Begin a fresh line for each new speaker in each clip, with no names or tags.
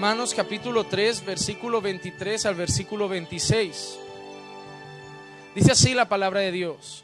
Romanos capítulo 3, versículo 23 al versículo 26. Dice así la palabra de Dios.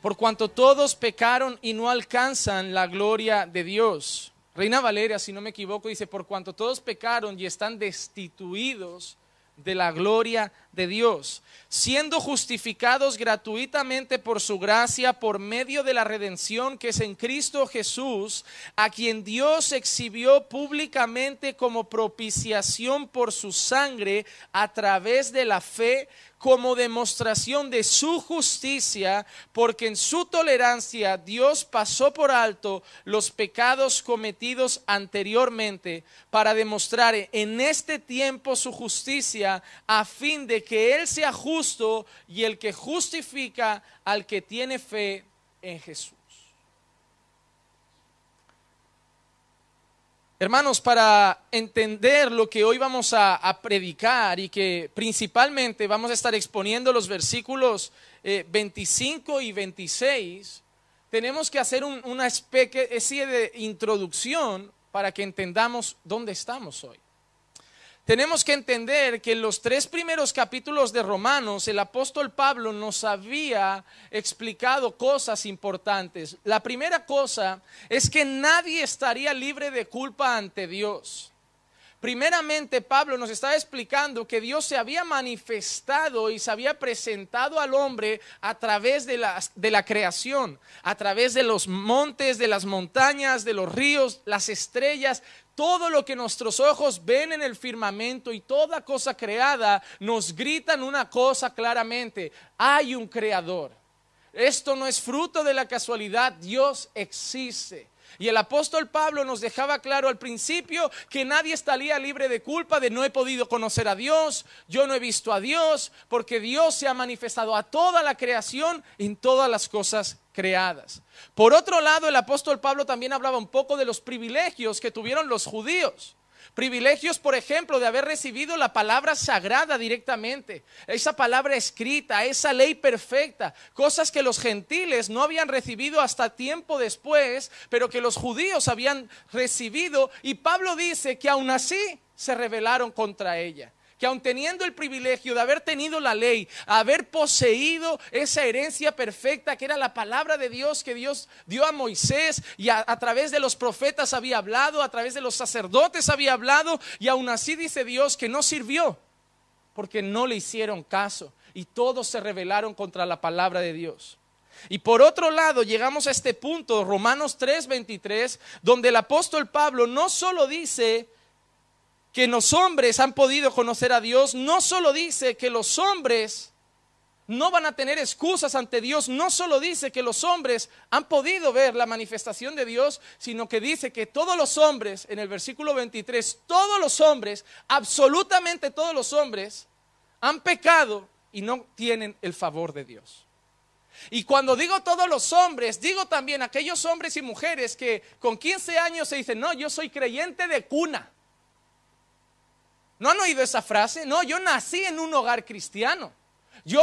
Por cuanto todos pecaron y no alcanzan la gloria de Dios. Reina Valeria, si no me equivoco, dice, por cuanto todos pecaron y están destituidos de la gloria de Dios, siendo justificados gratuitamente por su gracia por medio de la redención que es en Cristo Jesús, a quien Dios exhibió públicamente como propiciación por su sangre a través de la fe como demostración de su justicia, porque en su tolerancia Dios pasó por alto los pecados cometidos anteriormente para demostrar en este tiempo su justicia a fin de que Él sea justo y el que justifica al que tiene fe en Jesús. Hermanos, para entender lo que hoy vamos a, predicar y que principalmente vamos a estar exponiendo los versículos 25 eh, y 26, tenemos que hacer una especie de introducción para que entendamos dónde estamos hoy tenemos que entender que en los tres primeros capítulos de Romanos el apóstol Pablo nos había explicado cosas importantes. La primera cosa es que nadie estaría libre de culpa ante Dios. Primeramente, Pablo nos está explicando que Dios se había manifestado y se había presentado al hombre a través de la, de la creación, a través de los montes, de las montañas, de los ríos, las estrellas, todo lo que nuestros ojos ven en el firmamento y toda cosa creada nos gritan una cosa claramente, hay un creador. Esto no es fruto de la casualidad, Dios existe. Y el apóstol Pablo nos dejaba claro al principio que nadie estaría libre de culpa de no he podido conocer a Dios, yo no he visto a Dios, porque Dios se ha manifestado a toda la creación en todas las cosas creadas. Por otro lado, el apóstol Pablo también hablaba un poco de los privilegios que tuvieron los judíos. Privilegios, por ejemplo, de haber recibido la palabra sagrada directamente, esa palabra escrita, esa ley perfecta, cosas que los gentiles no habían recibido hasta tiempo después, pero que los judíos habían recibido. Y Pablo dice que aún así se rebelaron contra ella que aun teniendo el privilegio de haber tenido la ley, haber poseído esa herencia perfecta que era la palabra de Dios que Dios dio a Moisés y a, través de los profetas había hablado, a través de los sacerdotes había hablado, y aún así dice Dios que no sirvió porque no le hicieron caso y todos se rebelaron contra la palabra de Dios. Y por otro lado, llegamos a este punto, Romanos 3:23, donde el apóstol Pablo no solo dice que los hombres han podido conocer a Dios, no solo dice que los hombres no van a tener excusas ante Dios, no solo dice que los hombres han podido ver la manifestación de Dios, sino que dice que todos los hombres, en el versículo 23, todos los hombres, absolutamente todos los hombres, han pecado y no tienen el favor de Dios. Y cuando digo todos los hombres, digo también aquellos hombres y mujeres que con 15 años se dicen, no, yo soy creyente de cuna. ¿No han oído esa frase? No, yo nací en un hogar cristiano. Yo,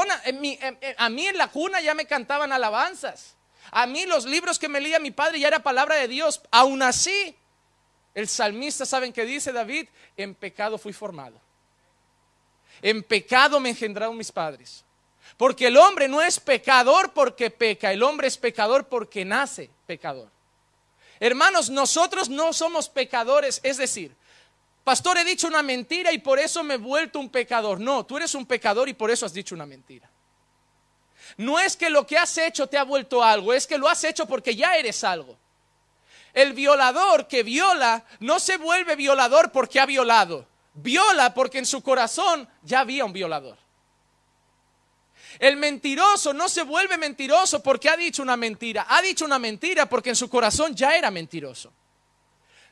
a mí en la cuna ya me cantaban alabanzas. A mí los libros que me leía mi padre ya era palabra de Dios. Aún así, el salmista, ¿saben qué dice David? En pecado fui formado. En pecado me engendraron mis padres. Porque el hombre no es pecador porque peca, el hombre es pecador porque nace pecador. Hermanos, nosotros no somos pecadores, es decir, pastor, he dicho una mentira y por eso me he vuelto un pecador. No, tú eres un pecador y por eso has dicho una mentira. No es que lo que has hecho te ha vuelto algo, es que lo has hecho porque ya eres algo. El violador que viola no se vuelve violador porque ha violado, viola porque en su corazón ya había un violador. El mentiroso no se vuelve mentiroso porque ha dicho una mentira, ha dicho una mentira porque en su corazón ya era mentiroso.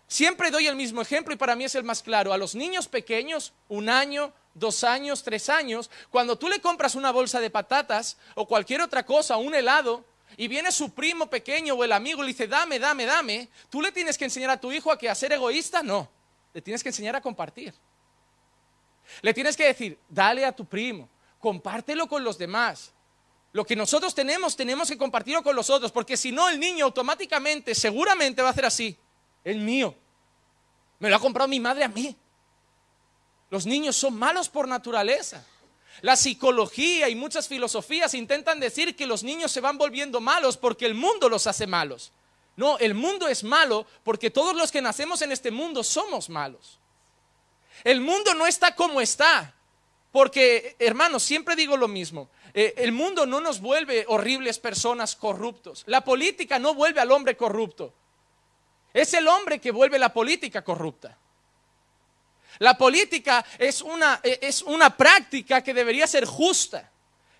Siempre doy el mismo ejemplo y para mí es el más claro. A los niños pequeños, un año, dos años, tres años, cuando tú le compras una bolsa de patatas o cualquier otra cosa, un helado, y viene su primo pequeño o el amigo y le dice, dame, dame, dame, tú le tienes que enseñar a tu hijo a que a ser egoísta, no, le tienes que enseñar a compartir. Le tienes que decir, dale a tu primo, compártelo con los demás. Lo que nosotros tenemos, tenemos que compartirlo con los otros, porque si no, el niño automáticamente, seguramente va a hacer así el mío. Me lo ha comprado mi madre a mí. Los niños son malos por naturaleza. La psicología y muchas filosofías intentan decir que los niños se van volviendo malos porque el mundo los hace malos. No, el mundo es malo porque todos los que nacemos en este mundo somos malos. El mundo no está como está. Porque, hermanos, siempre digo lo mismo. Eh, el mundo no nos vuelve horribles personas corruptos. La política no vuelve al hombre corrupto. Es el hombre que vuelve la política corrupta. La política e, es una, práctica que debería ser justa,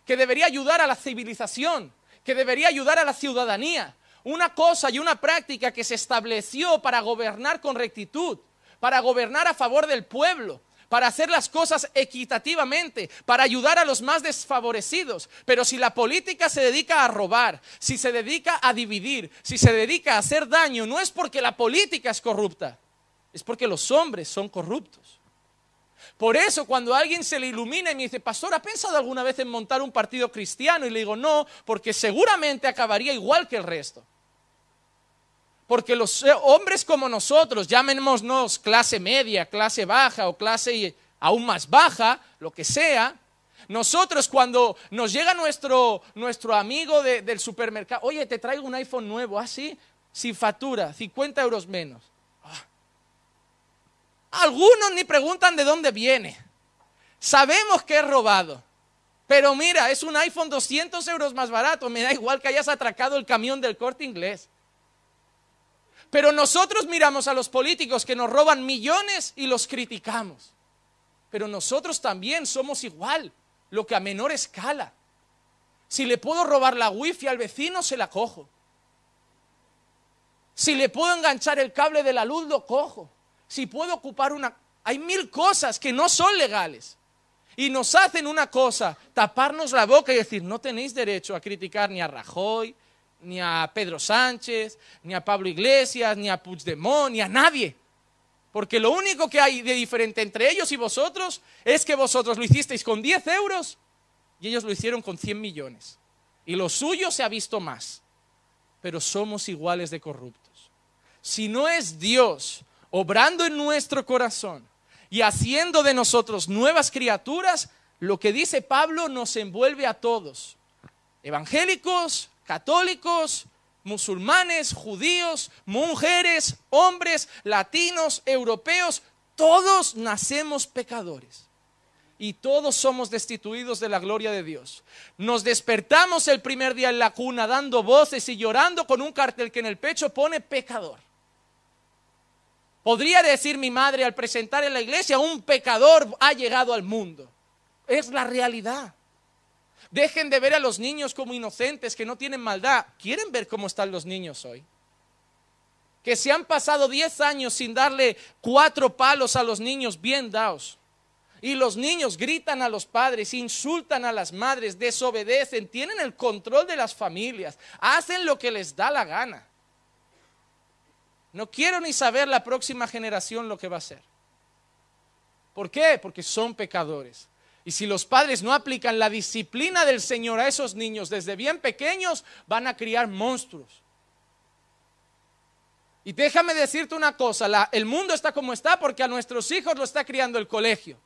que debería ayudar a la civilización, que debería ayudar a la ciudadanía. Una cosa y una práctica que se estableció para gobernar con rectitud, para gobernar a favor del pueblo, para hacer las cosas equitativamente, para ayudar a los más desfavorecidos. Pero si la política se dedica a robar, si se dedica a dividir, si se dedica a hacer daño, no es porque la política es corrupta, es porque los hombres son corruptos. Por eso cuando alguien se le ilumina y me dice, pastor, ¿ha pensado alguna vez en montar un partido cristiano? Y le digo, no, porque seguramente acabaría igual que el resto. Porque los eh, hombres como nosotros, llamémonos clase media, clase baja o clase aún más baja, lo que sea, nosotros cuando nos llega nuestro, nuestro amigo del supermercado, oye, te traigo un iPhone nuevo, así, ah, sin factura, 50 euros menos. Ah. Algunos ni preguntan de dónde viene. Sabemos que es robado. Pero mira, es un iPhone 200 euros más barato. Me da igual que hayas atracado el camión del corte inglés. Pero nosotros miramos a los políticos que nos roban millones y los criticamos. Pero nosotros también somos igual, lo que a menor escala. Si le puedo robar la wifi al vecino, se la cojo. Si le puedo enganchar el cable de la luz, lo cojo. Si puedo ocupar una... Hay mil cosas que no son legales. Y nos hacen una cosa, taparnos la boca y decir, no tenéis derecho a criticar ni a Rajoy, ni a Pedro Sánchez, ni a Pablo Iglesias, ni a Puigdemont, ni a nadie. Porque lo único que hay de diferente entre ellos y vosotros es que vosotros lo hicisteis con 10 euros y ellos lo hicieron con 100 millones. Y lo suyo se ha visto más. Pero somos iguales de corruptos. Si no es Dios obrando en nuestro corazón y haciendo de nosotros nuevas criaturas, lo que dice Pablo nos envuelve a todos. Evangélicos, católicos, musulmanes, judíos, mujeres, hombres, latinos, europeos, todos nacemos pecadores y todos somos destituidos de la gloria de Dios. Nos despertamos el primer día en la cuna dando voces y llorando con un cartel que en el pecho pone pecador. Podría decir mi madre al presentar en la iglesia, un pecador ha llegado al mundo. Es la realidad. Dejen de ver a los niños como inocentes, que no tienen maldad. ¿Quieren ver cómo están los niños hoy? Que se han pasado 10 años sin darle cuatro palos a los niños bien dados. Y los niños gritan a los padres, insultan a las madres, desobedecen, tienen el control de las familias, hacen lo que les da la gana. No quiero ni saber la próxima generación lo que va a hacer. ¿Por qué? Porque son pecadores. Y si los padres no aplican la disciplina del Señor a esos niños desde bien pequeños, van a criar monstruos. Y déjame decirte una cosa, el mundo está como está porque a nuestros hijos lo está criando el colegio,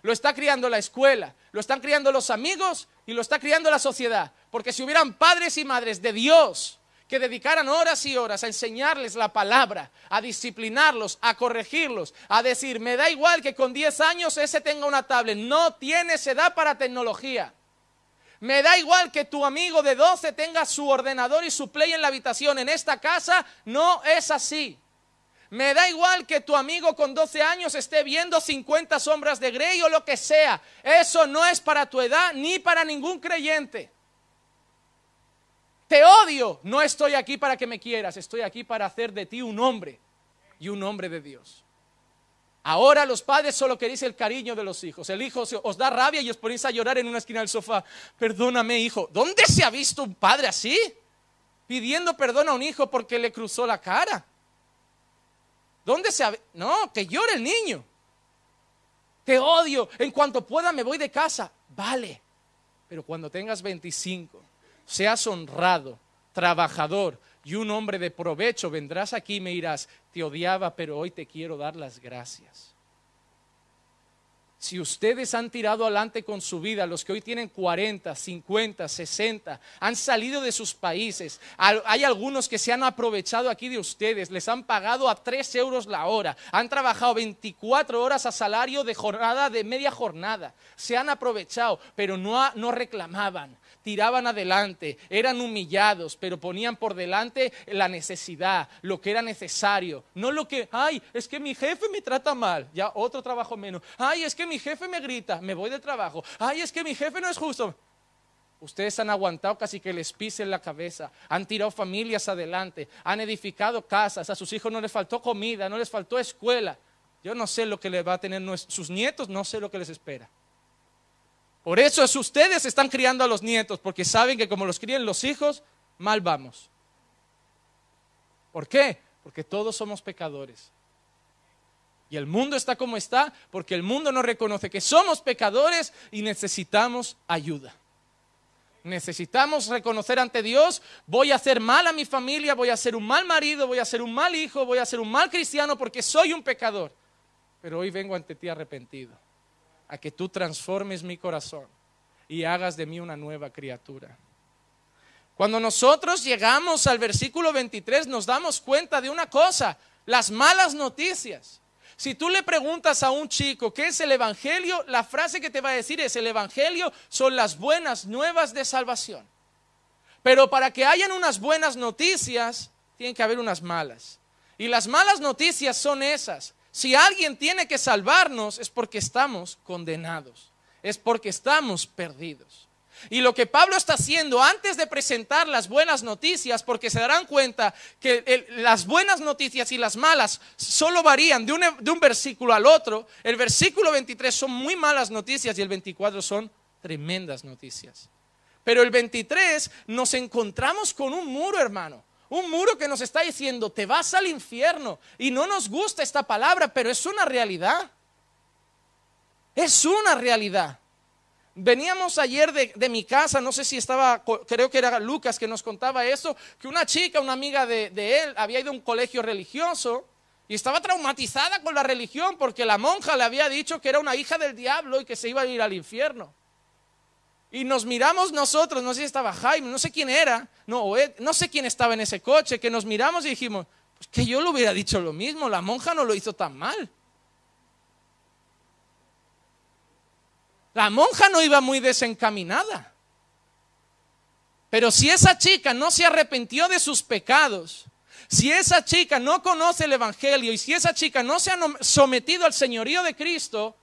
lo está criando la escuela, lo están criando los amigos y lo está criando la sociedad. Porque si hubieran padres y madres de Dios que dedicaran horas y horas a enseñarles la palabra, a disciplinarlos, a corregirlos, a decir, me da igual que con 10 años ese tenga una tablet, no tienes edad para tecnología. Me da igual que tu amigo de 12 tenga su ordenador y su play en la habitación, en esta casa no es así. Me da igual que tu amigo con 12 años esté viendo 50 sombras de Grey o lo que sea. Eso no es para tu edad ni para ningún creyente te odio, no estoy aquí para que me quieras, estoy aquí para hacer de ti un hombre y un hombre de Dios. Ahora los padres solo queréis el cariño de los hijos. El hijo os da rabia y os ponéis a llorar en una esquina del sofá. Perdóname, hijo. ¿Dónde se ha visto un padre así? Pidiendo perdón a un hijo porque le cruzó la cara. ¿Dónde se ha... No, que llore el niño. Te odio. En cuanto pueda me voy de casa. Vale. Pero cuando tengas 25, seas honrado, trabajador y un hombre de provecho, vendrás aquí y me irás, te odiaba, pero hoy te quiero dar las gracias. Si ustedes han tirado adelante con su vida, los que hoy tienen 40, 50, 60, han salido de sus países, hay algunos que se han aprovechado aquí de ustedes, les han pagado a 3 euros la hora, han trabajado 24 horas a salario de jornada, de media jornada, se han aprovechado, pero no, no reclamaban tiraban adelante, eran humillados, pero ponían por delante la necesidad, lo que era necesario, no lo que, ay, es que mi jefe me trata mal, ya otro trabajo menos, ay, es que mi jefe me grita, me voy de trabajo, ay, es que mi jefe no es justo. Ustedes han aguantado casi que les pisen la cabeza, han tirado familias adelante, han edificado casas, a sus hijos no les faltó comida, no les faltó escuela. Yo no sé lo que les va a tener sus nietos, no sé lo que les espera. Por eso es ustedes están criando a los nietos, porque saben que como los crían los hijos, mal vamos. ¿Por qué? Porque todos somos pecadores. Y el mundo está como está porque el mundo no reconoce que somos pecadores y necesitamos ayuda. Necesitamos reconocer ante Dios, voy a hacer mal a mi familia, voy a ser un mal marido, voy a ser un mal hijo, voy a ser un mal cristiano porque soy un pecador. Pero hoy vengo ante ti arrepentido a que tú transformes mi corazón y hagas de mí una nueva criatura. Cuando nosotros llegamos al versículo 23 nos damos cuenta de una cosa, las malas noticias. Si tú le preguntas a un chico qué es el Evangelio, la frase que te va a decir es el Evangelio son las buenas nuevas de salvación. Pero para que hayan unas buenas noticias, tienen que haber unas malas. Y las malas noticias son esas, si alguien tiene que salvarnos es porque estamos condenados, es porque estamos perdidos. Y lo que Pablo está haciendo antes de presentar las buenas noticias, porque se darán cuenta que las buenas noticias y las malas solo varían de un, de un versículo al otro, el versículo 23 son muy malas noticias y el 24 son tremendas noticias. Pero el 23 nos encontramos con un muro, hermano un muro que nos está diciendo, te vas al infierno. Y no nos gusta esta palabra, pero es una realidad. Es una realidad. Veníamos ayer de, mi casa, no sé si estaba, creo que era Lucas que nos contaba eso, que una chica, una amiga de, de, él, había ido a un colegio religioso y estaba traumatizada con la religión porque la monja le había dicho que era una hija del diablo y que se iba a ir al infierno. Y nos miramos nosotros, no sé si estaba Jaime, no sé quién era, no, no sé quién estaba en ese coche, que nos miramos y dijimos, pues que yo le hubiera dicho lo mismo, la monja no lo hizo tan mal. La monja no iba muy desencaminada. Pero si esa chica no se arrepintió de sus pecados, si esa chica no conoce el Evangelio y si esa chica no se ha sometido al señorío de Cristo,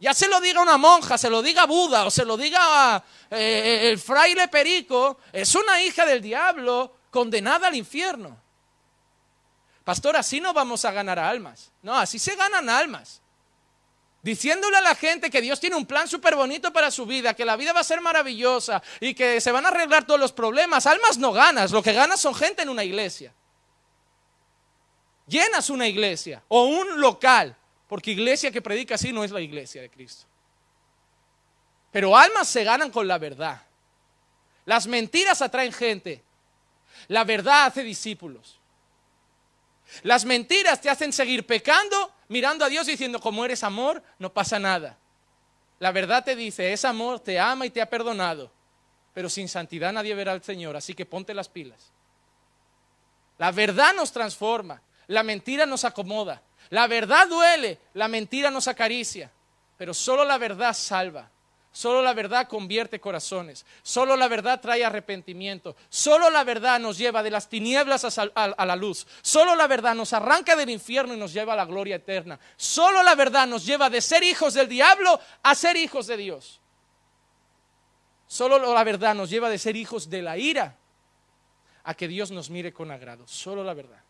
ya se lo diga una monja, se lo diga Buda o se lo diga eh, eh, el fraile Perico, es una hija del diablo condenada al infierno. Pastor, así no vamos a ganar almas. No, así se ganan almas. Diciéndole a la gente que Dios tiene un plan súper bonito para su vida, que la vida va a ser maravillosa y que se van a arreglar todos los problemas. Almas no ganas, lo que ganas son gente en una iglesia. Llenas una iglesia o un local porque iglesia que predica así no es la iglesia de Cristo. Pero almas se ganan con la verdad. Las mentiras atraen gente. La verdad hace discípulos. Las mentiras te hacen seguir pecando, mirando a Dios diciendo, como eres amor, no pasa nada. La verdad te dice, es amor, te ama y te ha perdonado. Pero sin santidad nadie verá al Señor, así que ponte las pilas. La verdad nos transforma, la mentira nos acomoda. La verdad duele, la mentira nos acaricia, pero solo la verdad salva. Solo la verdad convierte corazones. Solo la verdad trae arrepentimiento. Solo la verdad nos lleva de las tinieblas a, la luz. Solo la verdad nos arranca del infierno y nos lleva a la gloria eterna. Solo la verdad nos lleva de ser hijos del diablo a ser hijos de Dios. Solo la verdad nos lleva de ser hijos de la ira a que Dios nos mire con agrado. Solo la verdad.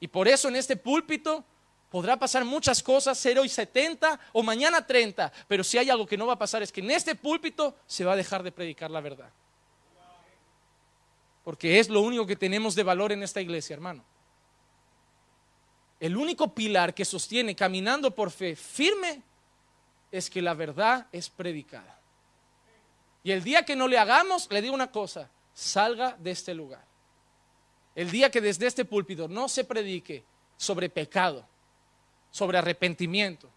Y por eso en este púlpito Podrá pasar muchas cosas, ser hoy 70 o mañana 30, pero si hay algo que no va a pasar es que en este púlpito se va a dejar de predicar la verdad. Porque es lo único que tenemos de valor en esta iglesia, hermano. El único pilar que sostiene caminando por fe firme es que la verdad es predicada. Y el día que no le hagamos, le digo una cosa, salga de este lugar. El día que desde este púlpito no se predique sobre pecado, sobre arrepentimiento,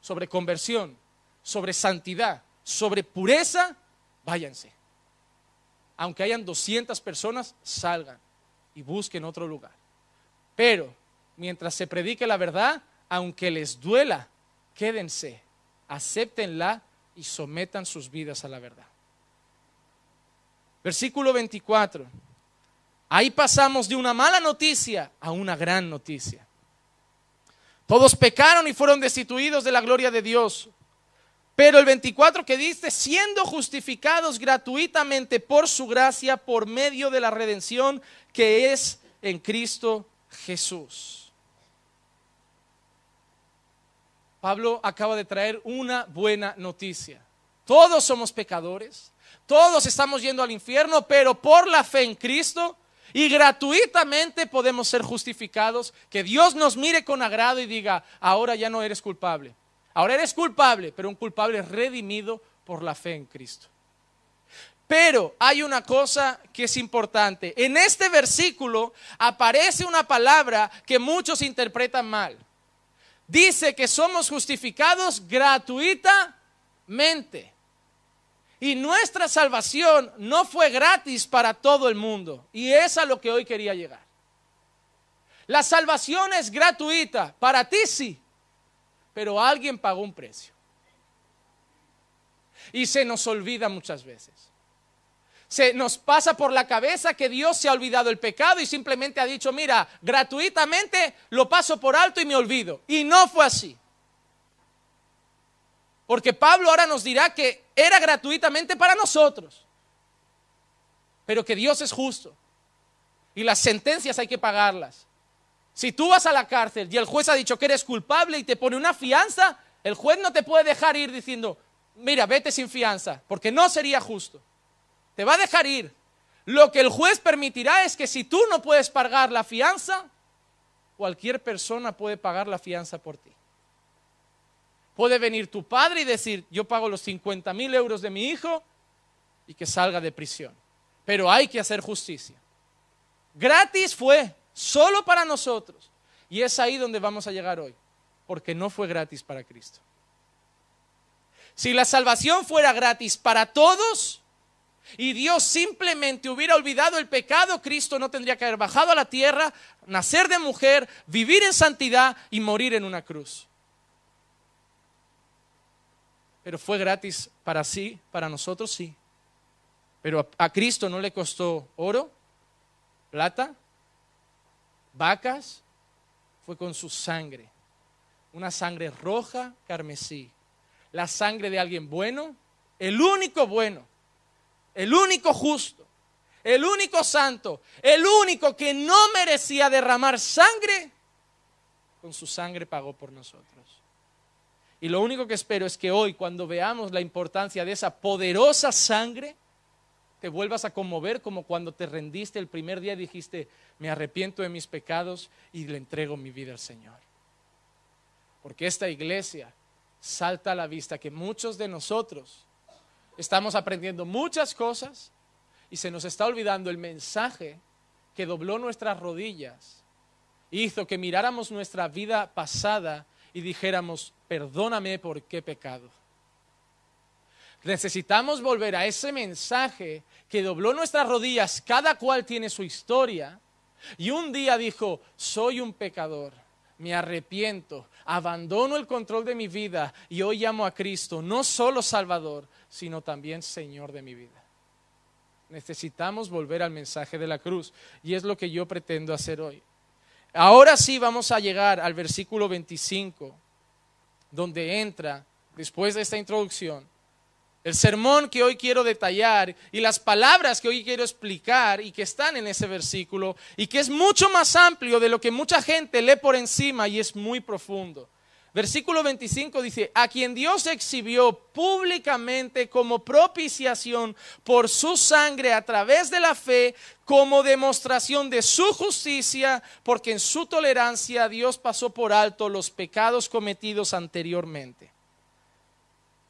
sobre conversión, sobre santidad, sobre pureza, váyanse. Aunque hayan 200 personas, salgan y busquen otro lugar. Pero mientras se predique la verdad, aunque les duela, quédense, acéptenla y sometan sus vidas a la verdad. Versículo 24. Ahí pasamos de una mala noticia a una gran noticia. Todos pecaron y fueron destituidos de la gloria de Dios. Pero el 24 que dice, siendo justificados gratuitamente por su gracia, por medio de la redención que es en Cristo Jesús. Pablo acaba de traer una buena noticia. Todos somos pecadores, todos estamos yendo al infierno, pero por la fe en Cristo y gratuitamente podemos ser justificados, que Dios nos mire con agrado y diga, ahora ya no eres culpable, ahora eres culpable, pero un culpable redimido por la fe en Cristo. Pero hay una cosa que es importante. En este versículo aparece una palabra que muchos interpretan mal. Dice que somos justificados gratuitamente. Y nuestra salvación no fue gratis para todo el mundo. Y es a lo que hoy quería llegar. La salvación es gratuita, para ti sí, pero alguien pagó un precio. Y se nos olvida muchas veces. Se nos pasa por la cabeza que Dios se ha olvidado el pecado y simplemente ha dicho, mira, gratuitamente lo paso por alto y me olvido. Y no fue así. Porque Pablo ahora nos dirá que era gratuitamente para nosotros, pero que Dios es justo y las sentencias hay que pagarlas. Si tú vas a la cárcel y el juez ha dicho que eres culpable y te pone una fianza, el juez no te puede dejar ir diciendo, mira, vete sin fianza, porque no sería justo. Te va a dejar ir. Lo que el juez permitirá es que si tú no puedes pagar la fianza, cualquier persona puede pagar la fianza por ti. Puede venir tu padre y decir, yo pago los 50 mil euros de mi hijo y que salga de prisión. Pero hay que hacer justicia. Gratis fue, solo para nosotros. Y es ahí donde vamos a llegar hoy, porque no fue gratis para Cristo. Si la salvación fuera gratis para todos y Dios simplemente hubiera olvidado el pecado, Cristo no tendría que haber bajado a la tierra, nacer de mujer, vivir en santidad y morir en una cruz pero fue gratis para sí, para nosotros sí. Pero a, Cristo no le costó oro, plata, vacas, fue con su sangre. Una sangre roja, carmesí. La sangre de alguien bueno, el único bueno, el único justo, el único santo, el único que no merecía derramar sangre, con su sangre pagó por nosotros. Y lo único que espero es que hoy, cuando veamos la importancia de esa poderosa sangre, te vuelvas a conmover como cuando te rendiste el primer día y dijiste, me arrepiento de mis pecados y le entrego mi vida al Señor. Porque esta iglesia salta a la vista que muchos de nosotros estamos aprendiendo muchas cosas y se nos está olvidando el mensaje que dobló nuestras rodillas, hizo que miráramos nuestra vida pasada y dijéramos, perdóname por qué pecado. Necesitamos volver a ese mensaje que dobló nuestras rodillas, cada cual tiene su historia, y un día dijo, soy un pecador, me arrepiento, abandono el control de mi vida y hoy llamo a Cristo, no solo Salvador, sino también Señor de mi vida. Necesitamos volver al mensaje de la cruz y es lo que yo pretendo hacer hoy. Ahora sí vamos a llegar al versículo 25, donde entra, después de esta introducción, el sermón que hoy quiero detallar y las palabras que hoy quiero explicar y que están en ese versículo y que es mucho más amplio de lo que mucha gente lee por encima y es muy profundo. Versículo 25 dice, a quien Dios exhibió públicamente como propiciación por su sangre a través de la fe, como demostración de su justicia, porque en su tolerancia Dios pasó por alto los pecados cometidos anteriormente.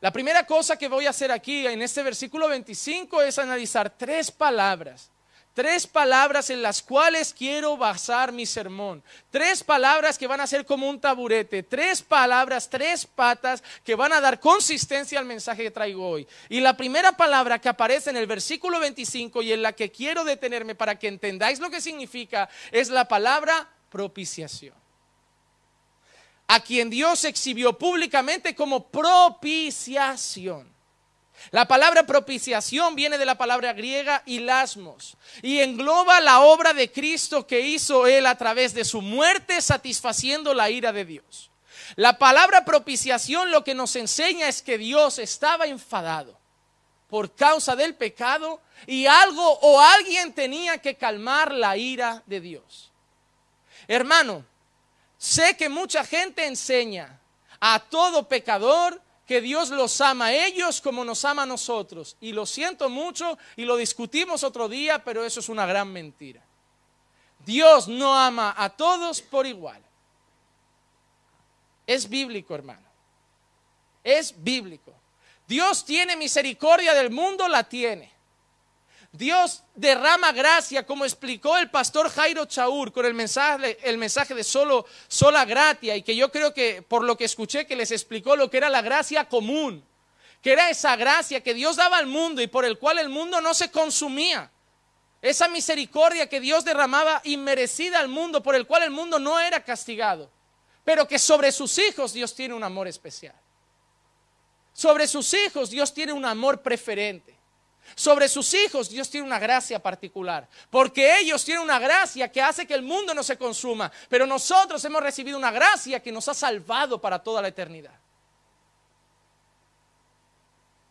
La primera cosa que voy a hacer aquí en este versículo 25 es analizar tres palabras Tres palabras en las cuales quiero basar mi sermón. Tres palabras que van a ser como un taburete. Tres palabras, tres patas que van a dar consistencia al mensaje que traigo hoy. Y la primera palabra que aparece en el versículo 25 y en la que quiero detenerme para que entendáis lo que significa es la palabra propiciación. A quien Dios exhibió públicamente como propiciación. La palabra propiciación viene de la palabra griega hilasmos y engloba la obra de Cristo que hizo él a través de su muerte satisfaciendo la ira de Dios. La palabra propiciación lo que nos enseña es que Dios estaba enfadado por causa del pecado y algo o alguien tenía que calmar la ira de Dios. Hermano, sé que mucha gente enseña a todo pecador que Dios los ama a ellos como nos ama a nosotros. Y lo siento mucho y lo discutimos otro día, pero eso es una gran mentira. Dios no ama a todos por igual. Es bíblico, hermano. Es bíblico. Dios tiene misericordia del mundo, la tiene. Dios derrama gracia, como explicó el pastor Jairo Chaur con el mensaje, el mensaje de solo, sola gratia, y que yo creo que por lo que escuché que les explicó lo que era la gracia común, que era esa gracia que Dios daba al mundo y por el cual el mundo no se consumía. Esa misericordia que Dios derramaba inmerecida al mundo, por el cual el mundo no era castigado, pero que sobre sus hijos Dios tiene un amor especial. Sobre sus hijos Dios tiene un amor preferente. Sobre sus hijos Dios tiene una gracia particular, porque ellos tienen una gracia que hace que el mundo no se consuma, pero nosotros hemos recibido una gracia que nos ha salvado para toda la eternidad.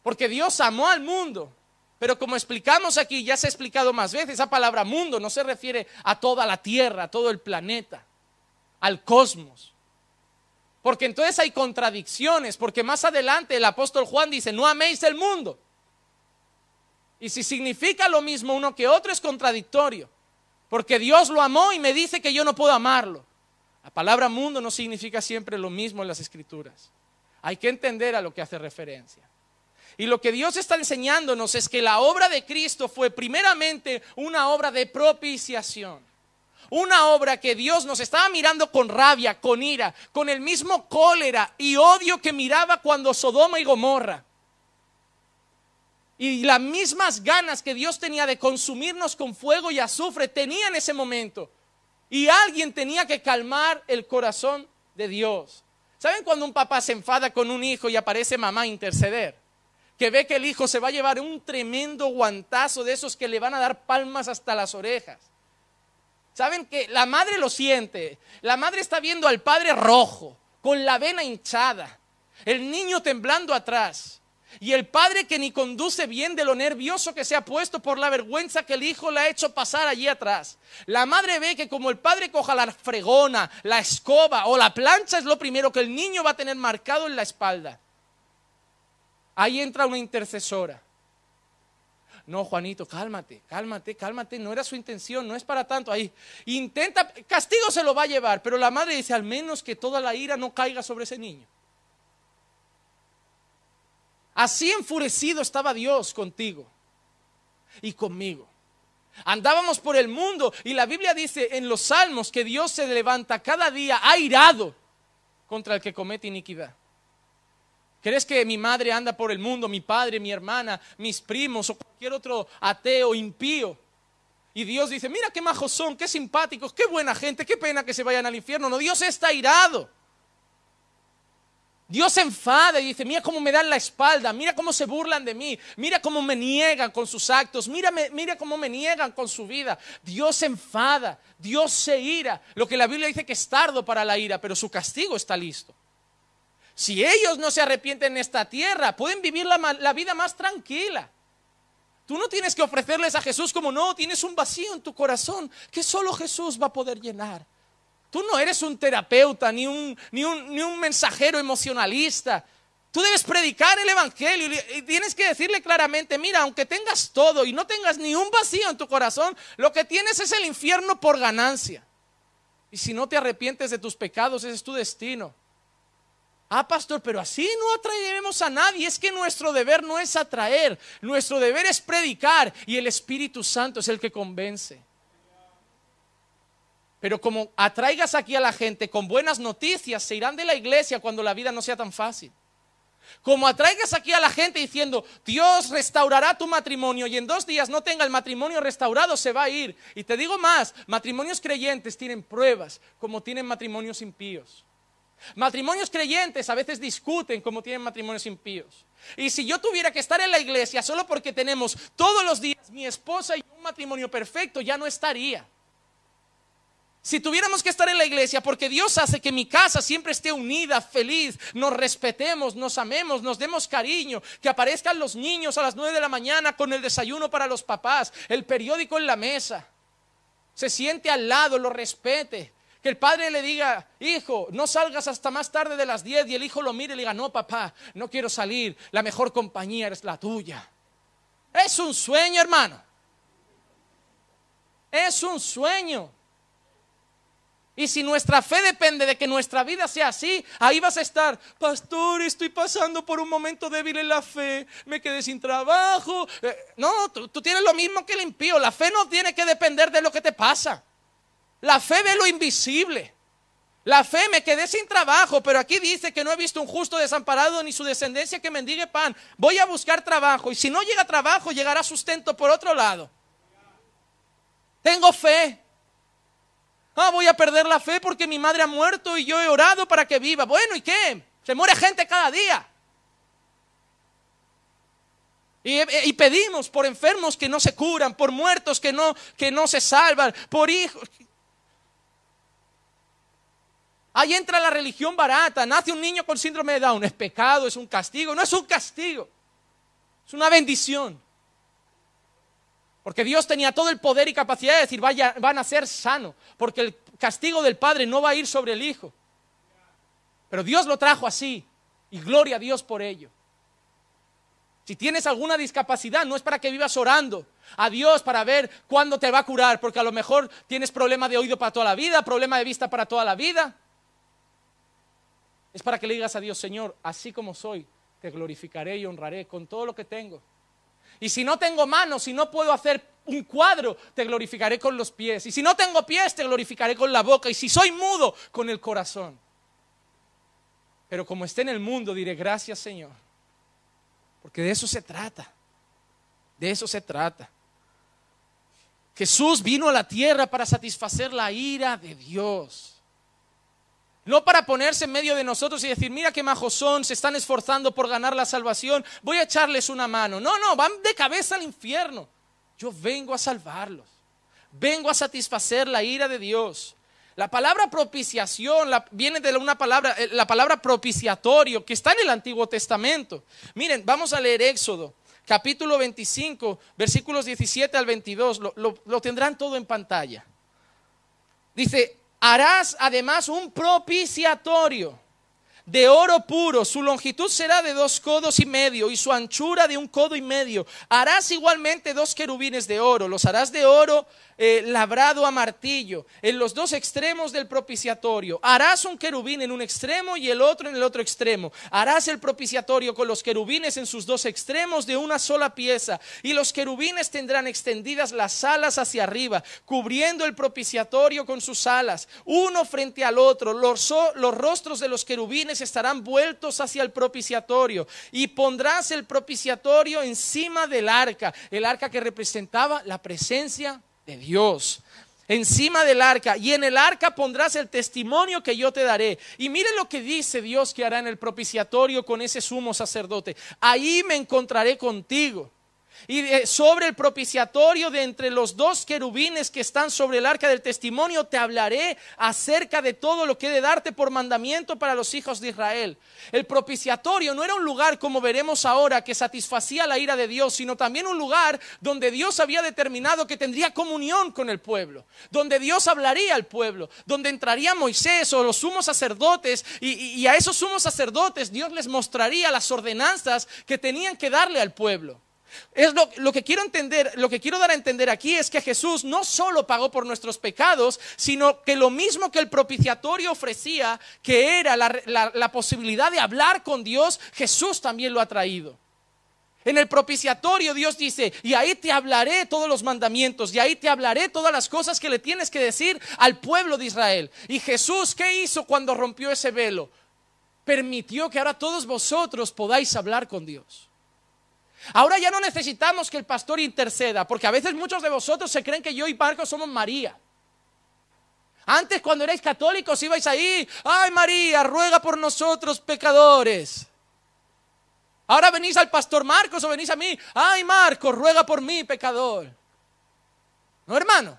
Porque Dios amó al mundo, pero como explicamos aquí, ya se ha explicado más veces, esa palabra mundo no se refiere a toda la tierra, a todo el planeta, al cosmos. Porque entonces hay contradicciones, porque más adelante el apóstol Juan dice, no améis el mundo y si significa lo mismo uno que otro es contradictorio, porque Dios lo amó y me dice que yo no puedo amarlo. La palabra mundo no significa siempre lo mismo en las escrituras. Hay que entender a lo que hace referencia. Y lo que Dios está enseñándonos es que la obra de Cristo fue primeramente una obra de propiciación. Una obra que Dios nos estaba mirando con rabia, con ira, con el mismo cólera y odio que miraba cuando Sodoma y Gomorra y las mismas ganas que Dios tenía de consumirnos con fuego y azufre tenía en ese momento. Y alguien tenía que calmar el corazón de Dios. ¿Saben cuando un papá se enfada con un hijo y aparece mamá a interceder? Que ve que el hijo se va a llevar un tremendo guantazo de esos que le van a dar palmas hasta las orejas. ¿Saben que la madre lo siente? La madre está viendo al padre rojo, con la vena hinchada, el niño temblando atrás. Y el padre que ni conduce bien de lo nervioso que se ha puesto por la vergüenza que el hijo le ha hecho pasar allí atrás. La madre ve que como el padre coja la fregona, la escoba o la plancha es lo primero que el niño va a tener marcado en la espalda. Ahí entra una intercesora. No, Juanito, cálmate, cálmate, cálmate. No era su intención, no es para tanto. Ahí intenta, castigo se lo va a llevar, pero la madre dice, al menos que toda la ira no caiga sobre ese niño. Así enfurecido estaba Dios contigo y conmigo. Andábamos por el mundo y la Biblia dice en los salmos que Dios se levanta cada día airado contra el que comete iniquidad. ¿Crees que mi madre anda por el mundo, mi padre, mi hermana, mis primos o cualquier otro ateo impío? Y Dios dice, mira qué majos son, qué simpáticos, qué buena gente, qué pena que se vayan al infierno. No, Dios está airado. Dios se enfada y dice, mira cómo me dan la espalda, mira cómo se burlan de mí, mira cómo me niegan con sus actos, mira, mira cómo me niegan con su vida. Dios se enfada, Dios se ira. Lo que la Biblia dice que es tardo para la ira, pero su castigo está listo. Si ellos no se arrepienten en esta tierra, pueden vivir la, la vida más tranquila. Tú no tienes que ofrecerles a Jesús como no, tienes un vacío en tu corazón que solo Jesús va a poder llenar. Tú no eres un terapeuta ni un, ni un, ni un mensajero emocionalista. Tú debes predicar el Evangelio y tienes que decirle claramente, mira, aunque tengas todo y no tengas ni un vacío en tu corazón, lo que tienes es el infierno por ganancia. Y si no te arrepientes de tus pecados, ese es tu destino. Ah, pastor, pero así no atraeremos a nadie. Es que nuestro deber no es atraer, nuestro deber es predicar y el Espíritu Santo es el que convence. Pero como atraigas aquí a la gente con buenas noticias, se irán de la iglesia cuando la vida no sea tan fácil. Como atraigas aquí a la gente diciendo, Dios restaurará tu matrimonio y en dos días no tenga el matrimonio restaurado, se va a ir. Y te digo más, matrimonios creyentes tienen pruebas como tienen matrimonios impíos. Matrimonios creyentes a veces discuten como tienen matrimonios impíos. Y si yo tuviera que estar en la iglesia solo porque tenemos todos los días mi esposa y un matrimonio perfecto, ya no estaría. Si tuviéramos que estar en la iglesia, porque Dios hace que mi casa siempre esté unida, feliz, nos respetemos, nos amemos, nos demos cariño, que aparezcan los niños a las 9 de la mañana con el desayuno para los papás, el periódico en la mesa, se siente al lado, lo respete, que el padre le diga, hijo, no salgas hasta más tarde de las 10 y el hijo lo mire y le diga, no papá, no quiero salir, la mejor compañía es la tuya. Es un sueño, hermano. Es un sueño. Y si nuestra fe depende de que nuestra vida sea así, ahí vas a estar, pastor, estoy pasando por un momento débil en la fe, me quedé sin trabajo. Eh, no, tú, tú, tienes lo mismo que el impío, la fe no tiene que depender de lo que te pasa. La fe ve lo invisible. La fe me quedé sin trabajo, pero aquí dice que no he visto un justo desamparado ni su descendencia que mendigue pan. Voy a buscar trabajo y si no llega trabajo, llegará sustento por otro lado. Tengo fe, Ah, voy a perder la fe porque mi madre ha muerto y yo he orado para que viva. Bueno, ¿y qué? Se muere gente cada día. Eh, y, pedimos por enfermos que no se curan, por muertos que no, que no se salvan, por hijos. Ahí entra la religión barata. Nace un niño con síndrome de Down. Es pecado, es un castigo. No es un castigo. Es una bendición. Porque Dios tenía todo el poder y capacidad de decir, vaya, van a ser sano porque el castigo del Padre no va a ir sobre el Hijo. Pero Dios lo trajo así, y gloria a Dios por ello. Si tienes alguna discapacidad, no es para que vivas orando a Dios para ver cuándo te va a curar, porque a lo mejor tienes problema de oído para toda la vida, problema de vista para toda la vida. Es para que le digas a Dios, Señor, así como soy, te glorificaré y honraré con todo lo que tengo. Y si no tengo manos, si no puedo hacer un cuadro, te glorificaré con los pies. Y si no tengo pies, te glorificaré con la boca. Y si soy mudo, con el corazón. Pero como esté en el mundo, diré gracias Señor. Porque de eso se trata. De eso se trata. Jesús vino a la tierra para satisfacer la ira de Dios. No para ponerse en medio de nosotros y decir, mira qué majos son, se están esforzando por ganar la salvación, voy a echarles una mano. No, no, van de cabeza al infierno. Yo vengo a salvarlos. Vengo a satisfacer la ira de Dios. La palabra propiciación viene de una palabra, eh, la palabra propiciatorio, que está en el Antiguo Testamento. Miren, vamos a leer Éxodo, capítulo 25, versículos 17 al 22. lo tendrán todo en pantalla. Dice, Harás además un propiciatorio de oro puro, su longitud será de dos codos y medio y su anchura de un codo y medio. Harás igualmente dos querubines de oro, los harás de oro eh, labrado a martillo en los dos extremos del propiciatorio. Harás un querubín en un extremo y el otro en el otro extremo. Harás el propiciatorio con los querubines en sus dos extremos de una sola pieza y los querubines tendrán extendidas las alas hacia arriba, cubriendo el propiciatorio con sus alas, uno frente al otro. los, los rostros de los querubines estarán vueltos hacia el propiciatorio y pondrás el propiciatorio encima del arca, el arca que representaba la presencia de Dios encima del arca y en el arca pondrás el testimonio que yo te daré. Y mire lo que dice Dios que hará en el propiciatorio con ese sumo sacerdote. Ahí me encontraré contigo y eh, sobre el propiciatorio de entre los dos querubines que están sobre el arca del testimonio te hablaré acerca de todo lo que he de darte por mandamiento para los hijos de Israel. El propiciatorio no era un lugar como veremos ahora que satisfacía la ira de Dios, sino también un lugar donde Dios había determinado que tendría comunión con el pueblo, donde Dios hablaría al pueblo, donde entraría Moisés o los sumos sacerdotes y a esos sumos sacerdotes Dios les mostraría las ordenanzas que tenían que darle al pueblo lo, que quiero entender, lo que quiero dar a entender aquí es que Jesús no solo pagó por nuestros pecados, sino que lo mismo que el propiciatorio ofrecía, que era la, la posibilidad de hablar con Dios, Jesús también lo ha traído. En el propiciatorio Dios dice, y ahí te hablaré todos los mandamientos, y ahí te hablaré todas las cosas que le tienes que decir al pueblo de Israel. Y Jesús, ¿qué hizo cuando rompió ese velo? Permitió que ahora todos vosotros podáis hablar con Dios. Ahora ya no necesitamos que el pastor interceda, porque a veces muchos de vosotros se creen que yo y Marcos somos María. Antes cuando erais católicos ibais ahí, ay María, ruega por nosotros pecadores. Ahora venís al pastor Marcos o venís a mí, ay Marcos, ruega por mí pecador. No, hermano.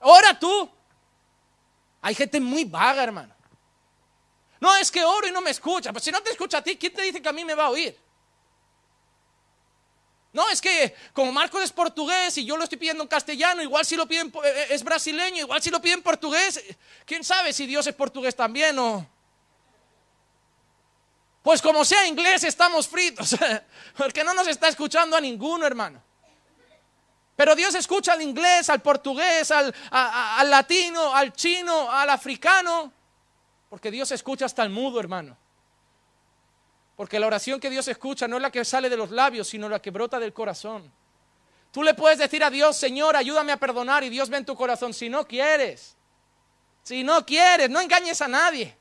Ora tú. Hay gente muy vaga, hermano. No, es que oro y no me escucha. Pues si no te escucha a ti, ¿quién te dice que a mí me va a oír? No, es que como Marcos es portugués y yo lo estoy pidiendo en castellano, igual si lo piden eh, eh, es brasileño, igual si lo piden portugués, quién sabe si Dios es portugués también o. Pues como sea inglés estamos fritos, porque no nos está escuchando a ninguno, hermano. Pero Dios escucha al inglés, al portugués, al, al latino, al chino, al africano, porque Dios escucha hasta el mudo, hermano. Porque la oración que Dios escucha no es la que sale de los labios, sino la que brota del corazón. Tú le puedes decir a Dios, Señor, ayúdame a perdonar y Dios ve en tu corazón. Si no quieres, si no quieres, no engañes a nadie.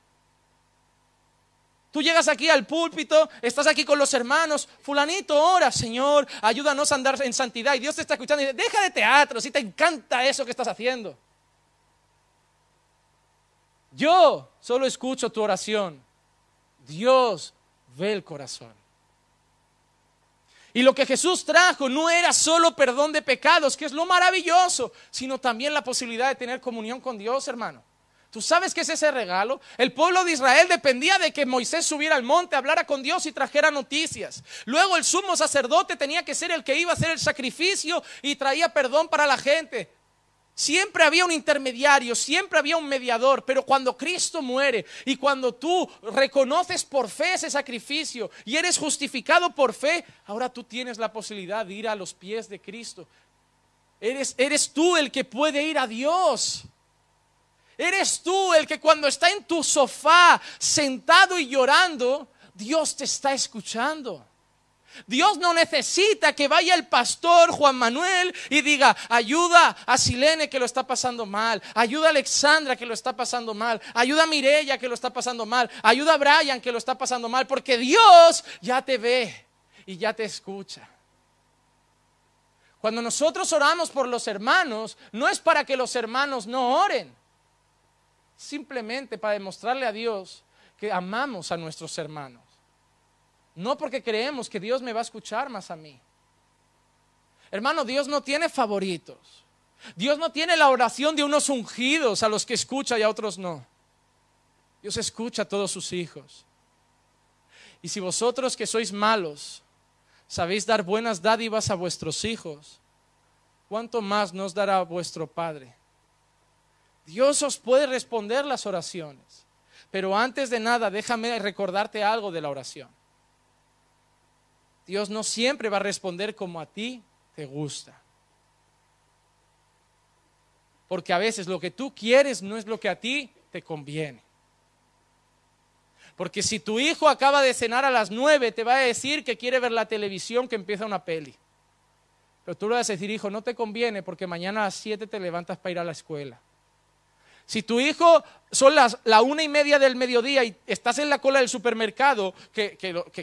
Tú llegas aquí al púlpito, estás aquí con los hermanos, fulanito, ora, Señor, ayúdanos a andar en santidad. Y Dios te está escuchando y dice, deja de teatro, si te encanta eso que estás haciendo. Yo solo escucho tu oración. Dios ve el corazón. Y lo que Jesús trajo no era solo perdón de pecados, que es lo maravilloso, sino también la posibilidad de tener comunión con Dios, hermano. ¿Tú sabes qué es ese regalo? El pueblo de Israel dependía de que Moisés subiera al monte, hablara con Dios y trajera noticias. Luego el sumo sacerdote tenía que ser el que iba a hacer el sacrificio y traía perdón para la gente. Siempre había un intermediario, siempre había un mediador, pero cuando Cristo muere y cuando tú reconoces por fe ese sacrificio y eres justificado por fe, ahora tú tienes la posibilidad de ir a los pies de Cristo. Eres, tú el que puede ir a Dios. Eres tú el que cuando está en tu sofá sentado y llorando, Dios te está escuchando. Dios no necesita que vaya el pastor Juan Manuel y diga, ayuda a Silene que lo está pasando mal, ayuda a Alexandra que lo está pasando mal, ayuda a Mireya que lo está pasando mal, ayuda a Brian que lo está pasando mal, porque Dios ya te ve y ya te escucha. Cuando nosotros oramos por los hermanos, no es para que los hermanos no oren, simplemente para demostrarle a Dios que amamos a nuestros hermanos. No porque creemos que Dios me va a escuchar más a mí. Hermano, Dios no tiene favoritos. Dios no tiene la oración de unos ungidos a los que escucha y a otros no. Dios escucha a todos sus hijos. Y si vosotros que sois malos sabéis dar buenas dádivas a vuestros hijos, ¿cuánto más nos dará vuestro Padre? Dios os puede responder las oraciones, pero antes de nada déjame recordarte algo de la oración. Dios no siempre va a responder como a ti te gusta. Porque a veces lo que tú quieres no es lo que a ti te conviene. Porque si tu hijo acaba de cenar a las nueve, te va a decir que quiere ver la televisión, que empieza una peli. Pero tú le vas a decir, hijo, no te conviene porque mañana a las siete te levantas para ir a la escuela. Si tu hijo son las la una y media del mediodía y estás en la cola del supermercado, que,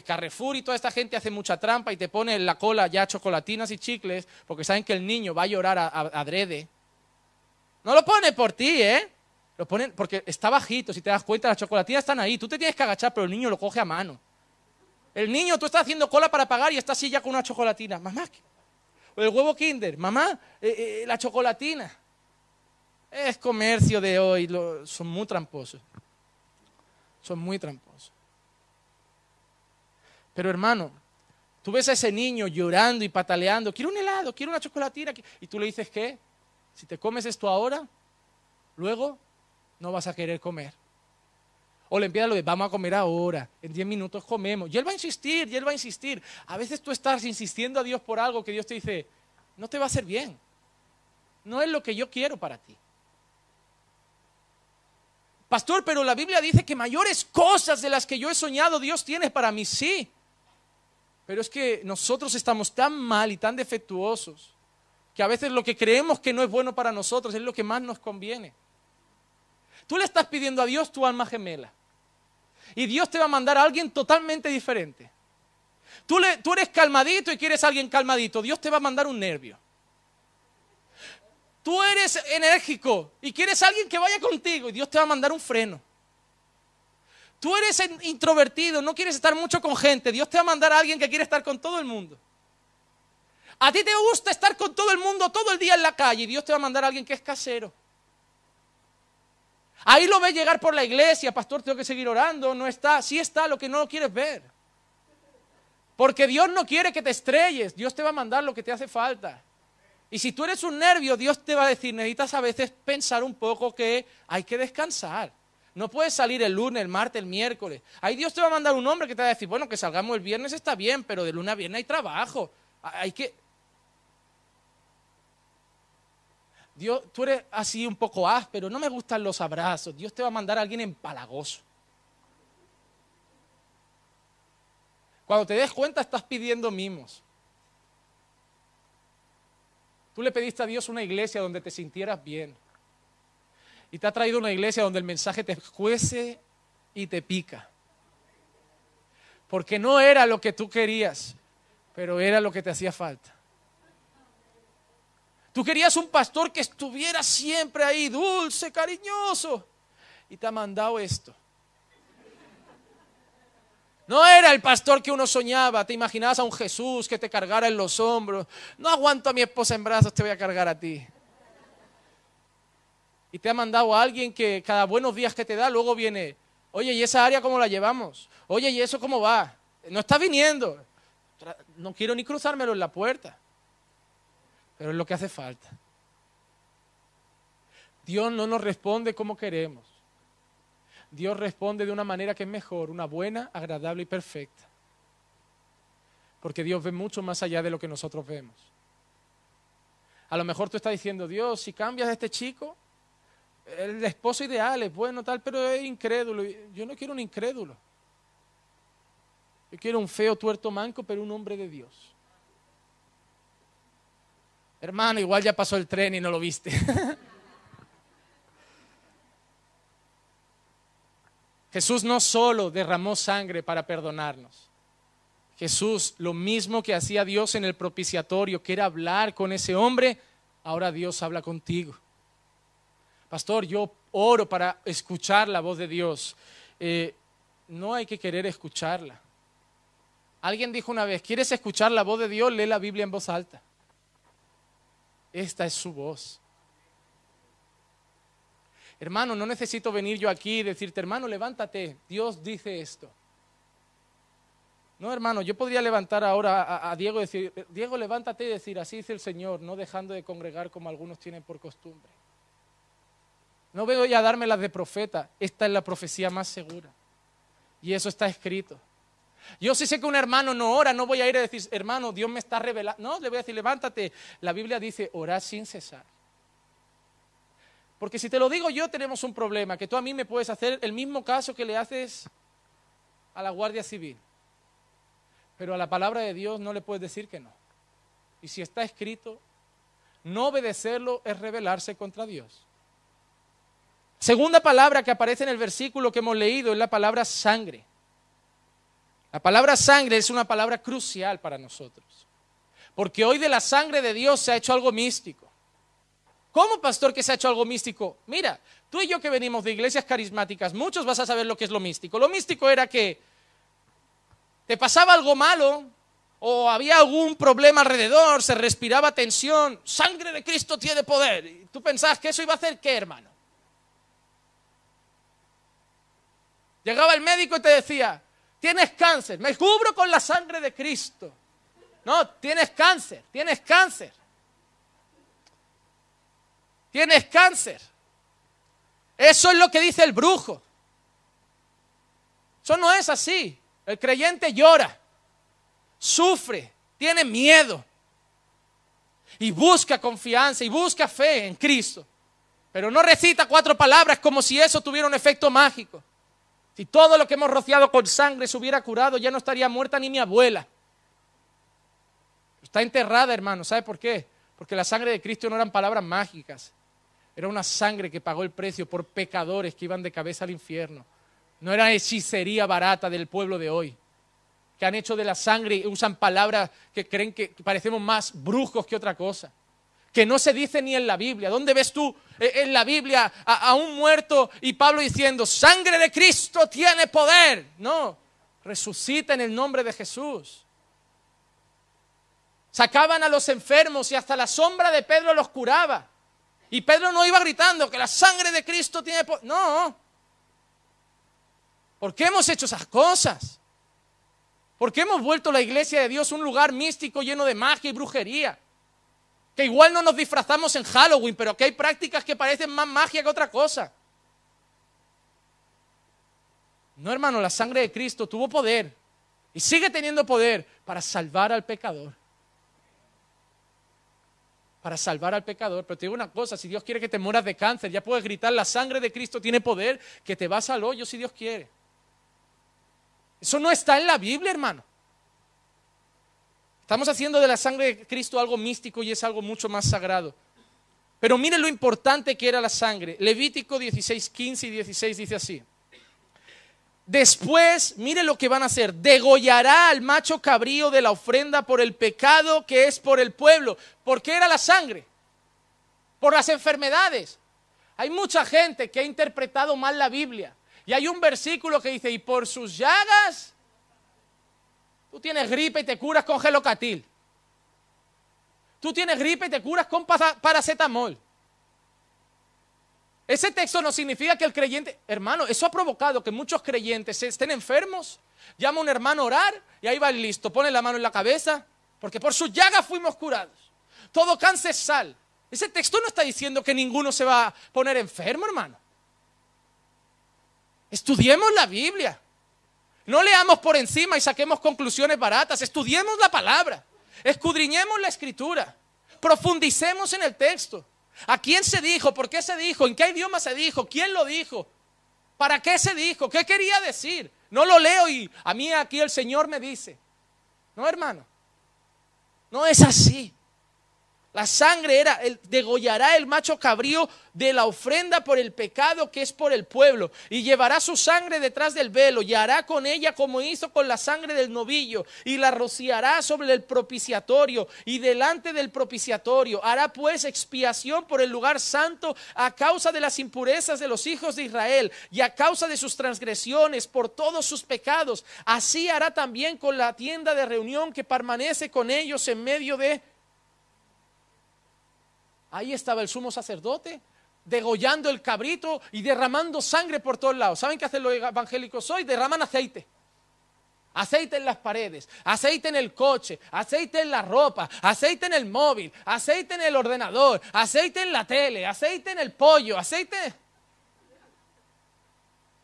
Carrefour y toda esta gente hace mucha trampa y te pone en la cola ya chocolatinas y chicles porque saben que el niño va a llorar a, adrede. No lo pone por ti, ¿eh? Lo ponen porque está bajito, si te das cuenta, las chocolatinas están ahí. Tú te tienes que agachar, pero el niño lo coge a mano. El niño, tú estás haciendo cola para pagar y está así ya con una chocolatina. Mamá, el huevo kinder, mamá, eh, eh, la chocolatina. Es comercio de hoy, son muy tramposos. Son muy tramposos. Pero hermano, tú ves a ese niño llorando y pataleando, quiero un helado, quiero una chocolatina, y tú le dices que si te comes esto ahora, luego no vas a querer comer. O le empieza lo de vamos a comer ahora, en 10 minutos comemos. Y él va a insistir, y él va a insistir. A veces tú estás insistiendo a Dios por algo que Dios te dice, no te va a hacer bien. No es lo que yo quiero para ti. Pastor, pero la Biblia dice que mayores cosas de las que yo he soñado Dios tiene para mí, sí. Pero es que nosotros estamos tan mal y tan defectuosos que a veces lo que creemos que no es bueno para nosotros es lo que más nos conviene. Tú le estás pidiendo a Dios tu alma gemela y Dios te va a mandar a alguien totalmente diferente. Tú, eres calmadito y quieres a alguien calmadito, Dios te va a mandar un nervio tú eres enérgico y quieres a alguien que vaya contigo y Dios te va a mandar un freno. Tú eres introvertido, no quieres estar mucho con gente, Dios te va a mandar a alguien que quiere estar con todo el mundo. A ti te gusta estar con todo el mundo todo el día en la calle y Dios te va a mandar a alguien que es casero. Ahí lo ves llegar por la iglesia, pastor, tengo que seguir orando, no está, sí está lo que no quieres ver. Porque Dios no quiere que te estrelles, Dios te va a mandar lo que te hace falta. Y si tú eres un nervio, Dios te va a decir, necesitas a veces pensar un poco que hay que descansar. No puedes salir el lunes, el martes, el miércoles. Ahí Dios te va a mandar un hombre que te va a decir, bueno, que salgamos el viernes está bien, pero de luna a viernes hay trabajo. Hay que... Dios, tú eres así un poco áspero, no me gustan los abrazos. Dios te va a mandar a alguien empalagoso. Cuando te des cuenta estás pidiendo mimos. Tú le pediste a Dios una iglesia donde te sintieras bien. Y te ha traído una iglesia donde el mensaje te cuece y te pica. Porque no era lo que tú querías, pero era lo que te hacía falta. Tú querías un pastor que estuviera siempre ahí, dulce, cariñoso. Y te ha mandado esto. No era el pastor que uno soñaba. Te imaginabas a un Jesús que te cargara en los hombros. No aguanto a mi esposa en brazos, te voy a cargar a ti. Y te ha mandado a alguien que cada buenos días que te da, luego viene, oye, ¿y esa área cómo la llevamos? Oye, ¿y eso cómo va? No está viniendo. No quiero ni cruzármelo en la puerta. Pero es lo que hace falta. Dios no nos responde como queremos. Dios responde de una manera que es mejor, una buena, agradable y perfecta. Porque Dios ve mucho más allá de lo que nosotros vemos. A lo mejor tú estás diciendo, Dios, si cambias a este chico, el esposo ideal es bueno, tal, pero es incrédulo. Yo no quiero un incrédulo. Yo quiero un feo tuerto manco, pero un hombre de Dios. Hermano, igual ya pasó el tren y no lo viste. Jesús no solo derramó sangre para perdonarnos. Jesús, lo mismo que hacía Dios en el propiciatorio, que era hablar con ese hombre, ahora Dios habla contigo. Pastor, yo oro para escuchar la voz de Dios. Eh, no hay que querer escucharla. Alguien dijo una vez, ¿quieres escuchar la voz de Dios? Lee la Biblia en voz alta. Esta es su voz. Hermano, no necesito venir yo aquí y decirte, hermano, levántate, Dios dice esto. No, hermano, yo podría levantar ahora a, Diego y decir, Diego, levántate y decir, así dice el Señor, no dejando de congregar como algunos tienen por costumbre. No veo ya darme las de profeta, esta es la profecía más segura. Y eso está escrito. Yo sí sé que un hermano no ora, no voy a ir a decir, hermano, Dios me está revelando. No, le voy a decir, levántate. La Biblia dice, orá sin cesar. Porque si te lo digo yo, tenemos un problema, que tú a mí me puedes hacer el mismo caso que le haces a la Guardia Civil. Pero a la palabra de Dios no le puedes decir que no. Y si está escrito, no obedecerlo es rebelarse contra Dios. Segunda palabra que aparece en el versículo que hemos leído es la palabra sangre. La palabra sangre es una palabra crucial para nosotros. Porque hoy de la sangre de Dios se ha hecho algo místico. ¿Cómo, pastor, que se ha hecho algo místico? Mira, tú y yo que venimos de iglesias carismáticas, muchos vas a saber lo que es lo místico. Lo místico era que te pasaba algo malo o había algún problema alrededor, se respiraba tensión, sangre de Cristo tiene poder. ¿Y tú pensabas que eso iba a hacer qué, hermano? Llegaba el médico y te decía, tienes cáncer, me cubro con la sangre de Cristo. No, tienes cáncer, tienes cáncer. Tienes cáncer. Eso es lo que dice el brujo. Eso no es así. El creyente llora, sufre, tiene miedo y busca confianza y busca fe en Cristo. Pero no recita cuatro palabras como si eso tuviera un efecto mágico. Si todo lo que hemos rociado con sangre se hubiera curado, ya no estaría muerta ni mi abuela. Está enterrada, hermano. ¿Sabe por qué? Porque la sangre de Cristo no eran palabras mágicas. Era una sangre que pagó el precio por pecadores que iban de cabeza al infierno. No era hechicería barata del pueblo de hoy, que han hecho de la sangre y usan palabras que creen que parecemos más brujos que otra cosa, que no se dice ni en la Biblia. ¿Dónde ves tú e, en la Biblia a, un muerto y Pablo diciendo, sangre de Cristo tiene poder? No, resucita en el nombre de Jesús. Sacaban a los enfermos y hasta la sombra de Pedro los curaba. Y Pedro no iba gritando que la sangre de Cristo tiene poder. No. ¿Por qué hemos hecho esas cosas? ¿Por qué hemos vuelto la iglesia de Dios un lugar místico lleno de magia y brujería? Que igual no nos disfrazamos en Halloween, pero que hay prácticas que parecen más magia que otra cosa. No, hermano, la sangre de Cristo tuvo poder y sigue teniendo poder para salvar al pecador para salvar al pecador. Pero te digo una cosa, si Dios quiere que te mueras de cáncer, ya puedes gritar, la sangre de Cristo tiene poder, que te vas al hoyo si Dios quiere. Eso no está en la Biblia, hermano. Estamos haciendo de la sangre de Cristo algo místico y es algo mucho más sagrado. Pero miren lo importante que era la sangre. Levítico 16, 15 y 16 dice así. Después, mire lo que van a hacer, degollará al macho cabrío de la ofrenda por el pecado que es por el pueblo. porque era la sangre? Por las enfermedades. Hay mucha gente que ha interpretado mal la Biblia. Y hay un versículo que dice, y por sus llagas, tú tienes gripe y te curas con gelocatil. Tú tienes gripe y te curas con paracetamol. Ese texto no significa que el creyente, hermano, eso ha provocado que muchos creyentes estén enfermos. Llama a un hermano a orar y ahí va y listo, pone la mano en la cabeza, porque por su llaga fuimos curados. Todo cáncer sal. Ese texto no está diciendo que ninguno se va a poner enfermo, hermano. Estudiemos la Biblia. No leamos por encima y saquemos conclusiones baratas. Estudiemos la palabra. Escudriñemos la escritura. Profundicemos en el texto. ¿A quién se dijo? ¿Por qué se dijo? ¿En qué idioma se dijo? ¿Quién lo dijo? ¿Para qué se dijo? ¿Qué quería decir? No lo leo y a mí aquí el Señor me dice. No, hermano. No es así. La sangre era, el, degollará el macho cabrío de la ofrenda por el pecado que es por el pueblo, y llevará su sangre detrás del velo, y hará con ella como hizo con la sangre del novillo, y la rociará sobre el propiciatorio, y delante del propiciatorio hará pues expiación por el lugar santo a causa de las impurezas de los hijos de Israel, y a causa de sus transgresiones, por todos sus pecados. Así hará también con la tienda de reunión que permanece con ellos en medio de Ahí estaba el sumo sacerdote degollando el cabrito y derramando sangre por todos lados. ¿Saben qué hacen los evangélicos hoy? Derraman aceite. Aceite en las paredes, aceite en el coche, aceite en la ropa, aceite en el móvil, aceite en el ordenador, aceite en la tele, aceite en el pollo, aceite...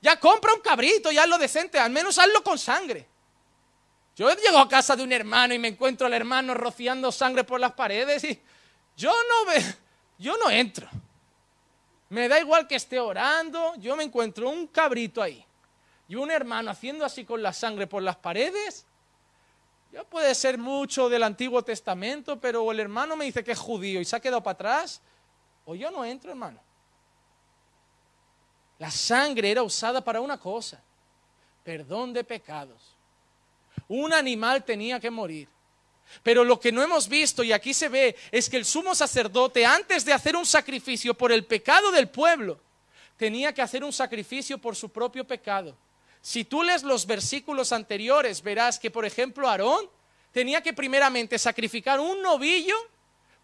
Ya compra un cabrito ya hazlo decente, al menos hazlo con sangre. Yo llego a casa de un hermano y me encuentro al hermano rociando sangre por las paredes y yo no, ve, yo no entro. Me da igual que esté orando, yo me encuentro un cabrito ahí y un hermano haciendo así con la sangre por las paredes. Ya puede ser mucho del Antiguo Testamento, pero el hermano me dice que es judío y se ha quedado para atrás, o yo no entro, hermano. La sangre era usada para una cosa, perdón de pecados. Un animal tenía que morir. Pero lo que no hemos visto y aquí se ve es que el sumo sacerdote, antes de hacer un sacrificio por el pecado del pueblo, tenía que hacer un sacrificio por su propio pecado. Si tú lees los versículos anteriores, verás que, por ejemplo, Aarón tenía que primeramente sacrificar un novillo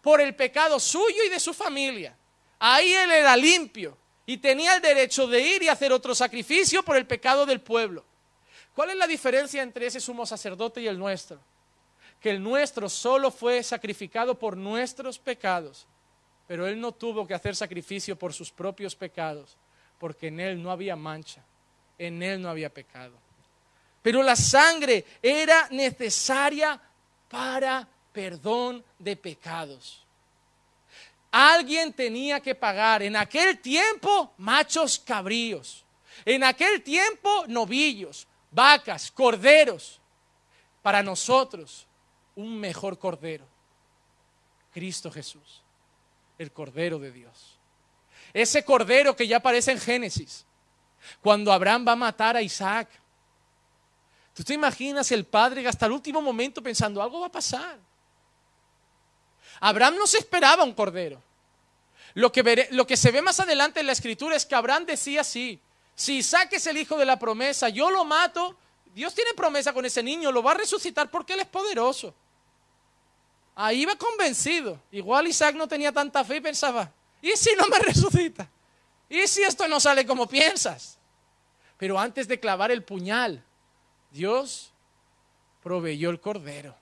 por el pecado suyo y de su familia. Ahí él era limpio y tenía el derecho de ir y hacer otro sacrificio por el pecado del pueblo. ¿Cuál es la diferencia entre ese sumo sacerdote y el nuestro? que el nuestro solo fue sacrificado por nuestros pecados, pero Él no tuvo que hacer sacrificio por sus propios pecados, porque en Él no había mancha, en Él no había pecado. Pero la sangre era necesaria para perdón de pecados. Alguien tenía que pagar en aquel tiempo machos cabríos, en aquel tiempo novillos, vacas, corderos, para nosotros un mejor cordero, Cristo Jesús, el cordero de Dios. Ese cordero que ya aparece en Génesis, cuando Abraham va a matar a Isaac. ¿Tú te imaginas el padre hasta el último momento pensando, algo va a pasar? Abraham no se esperaba un cordero. Lo que, lo que, se ve más adelante en la escritura es que Abraham decía así, si Isaac es el hijo de la promesa, yo lo mato, Dios tiene promesa con ese niño, lo va a resucitar porque él es poderoso. Ahí iba convencido. Igual Isaac no tenía tanta fe y pensaba, ¿y si no me resucita? ¿Y si esto no sale como piensas? Pero antes de clavar el puñal, Dios proveyó el cordero.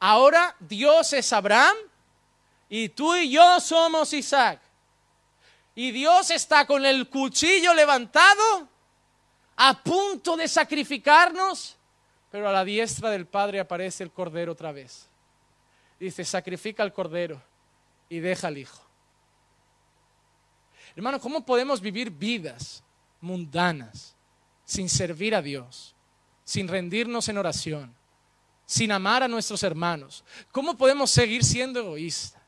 Ahora Dios es Abraham y tú y yo somos Isaac. Y Dios está con el cuchillo levantado a punto de sacrificarnos pero a la diestra del Padre aparece el Cordero otra vez. Dice, sacrifica al Cordero y deja al Hijo. Hermano, ¿cómo podemos vivir vidas mundanas sin servir a Dios, sin rendirnos en oración, sin amar a nuestros hermanos? ¿Cómo podemos seguir siendo egoístas?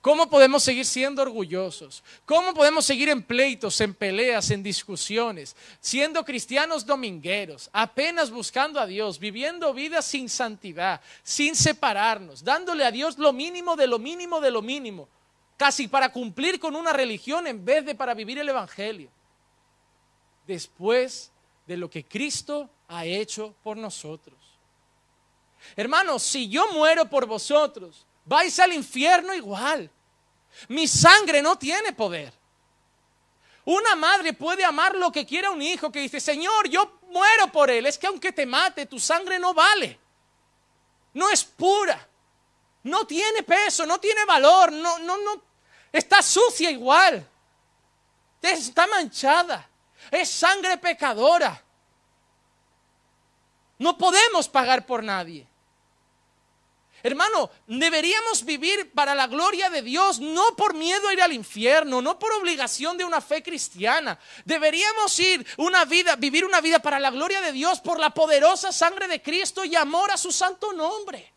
¿Cómo podemos seguir siendo orgullosos? ¿Cómo podemos seguir en pleitos, en peleas, en discusiones, siendo cristianos domingueros, apenas buscando a Dios, viviendo vidas sin santidad, sin separarnos, dándole a Dios lo mínimo de lo mínimo de lo mínimo, casi para cumplir con una religión en vez de para vivir el Evangelio? Después de lo que Cristo ha hecho por nosotros. Hermanos, si yo muero por vosotros, Vais al infierno igual. Mi sangre no tiene poder. Una madre puede amar lo que quiera un hijo que dice, Señor, yo muero por él. Es que aunque te mate, tu sangre no vale. No es pura. No tiene peso, no tiene valor. No, no, no. Está sucia igual. Está manchada. Es sangre pecadora. No podemos pagar por nadie. Hermano, deberíamos vivir para la gloria de Dios, no por miedo a ir al infierno, no por obligación de una fe cristiana. Deberíamos ir una vida, vivir una vida para la gloria de Dios por la poderosa sangre de Cristo y amor a su santo nombre.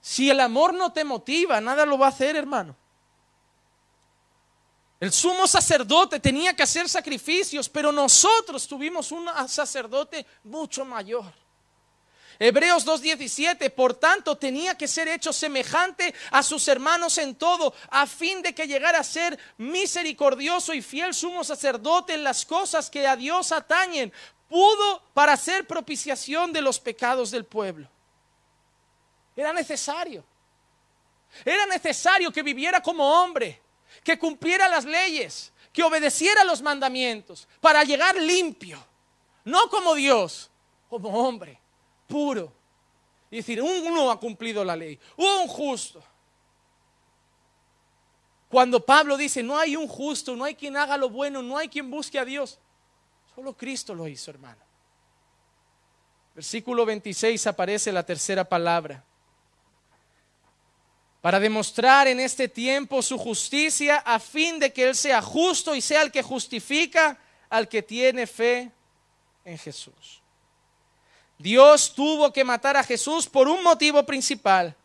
Si el amor no te motiva, nada lo va a hacer, hermano. El sumo sacerdote tenía que hacer sacrificios, pero nosotros tuvimos un sacerdote mucho mayor. Hebreos 2.17, por tanto, tenía que ser hecho semejante a sus hermanos en todo, a fin de que llegara a ser misericordioso y fiel sumo sacerdote en las cosas que a Dios atañen, pudo para hacer propiciación de los pecados del pueblo. Era necesario. Era necesario que viviera como hombre, que cumpliera las leyes, que obedeciera los mandamientos, para llegar limpio, no como Dios, como hombre puro. Y decir, uno ha cumplido la ley, un justo. Cuando Pablo dice, no hay un justo, no hay quien haga lo bueno, no hay quien busque a Dios. Solo Cristo lo hizo, hermano. Versículo 26 aparece la tercera palabra. Para demostrar en este tiempo su justicia a fin de que Él sea justo y sea el que justifica al que tiene fe en Jesús. Dios tuvo que matar a Jesús por un motivo principal,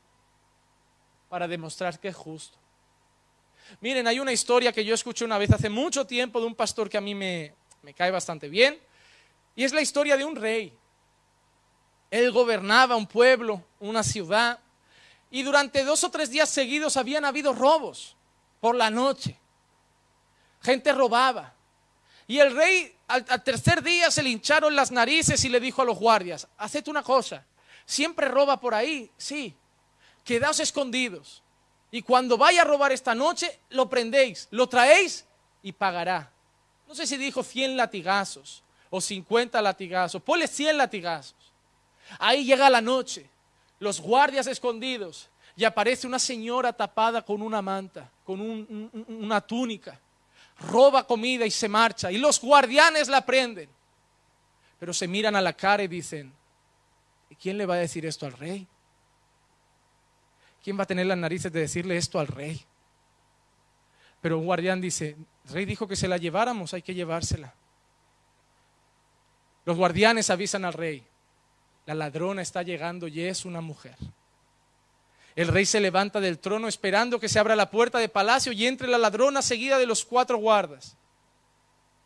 para demostrar que es justo. Miren, hay una historia que yo escuché una vez hace mucho tiempo de un pastor que a mí me, me cae bastante bien, y es la historia de un rey. Él gobernaba un pueblo, una ciudad, y durante dos o tres días seguidos habían habido robos por la noche. Gente robaba. Y el rey al, tercer día se le hincharon las narices y le dijo a los guardias, haced una cosa, siempre roba por ahí, sí, quedaos escondidos. Y cuando vaya a robar esta noche, lo prendéis, lo traéis y pagará. No sé si dijo 100 latigazos o 50 latigazos, ponle 100 latigazos. Ahí llega la noche, los guardias escondidos, y aparece una señora tapada con una manta, con una túnica roba comida y se marcha. Y los guardianes la prenden. Pero se miran a la cara y dicen, quién le va a decir esto al rey? ¿Quién va a tener las narices de decirle esto al rey? Pero un guardián dice, el rey dijo que se la lleváramos, hay que llevársela. Los guardianes avisan al rey, la ladrona está llegando y es una mujer. El rey se levanta del trono esperando que se abra la puerta de palacio y entre la ladrona seguida de los cuatro guardas.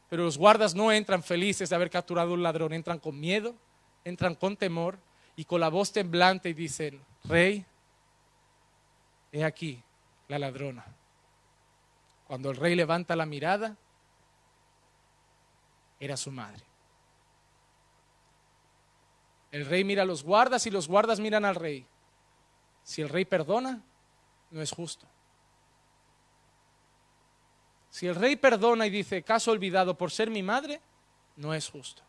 Pero los guardas no entran felices de haber capturado un ladrón, entran con miedo, entran con temor y con la voz temblante y dicen, rey, he aquí la ladrona. Cuando el rey levanta la mirada, era su madre. El rey mira a los guardas y los guardas miran al rey. Si el rey perdona, no es justo. Si el rey perdona y dice, caso olvidado por ser mi madre, no es justo.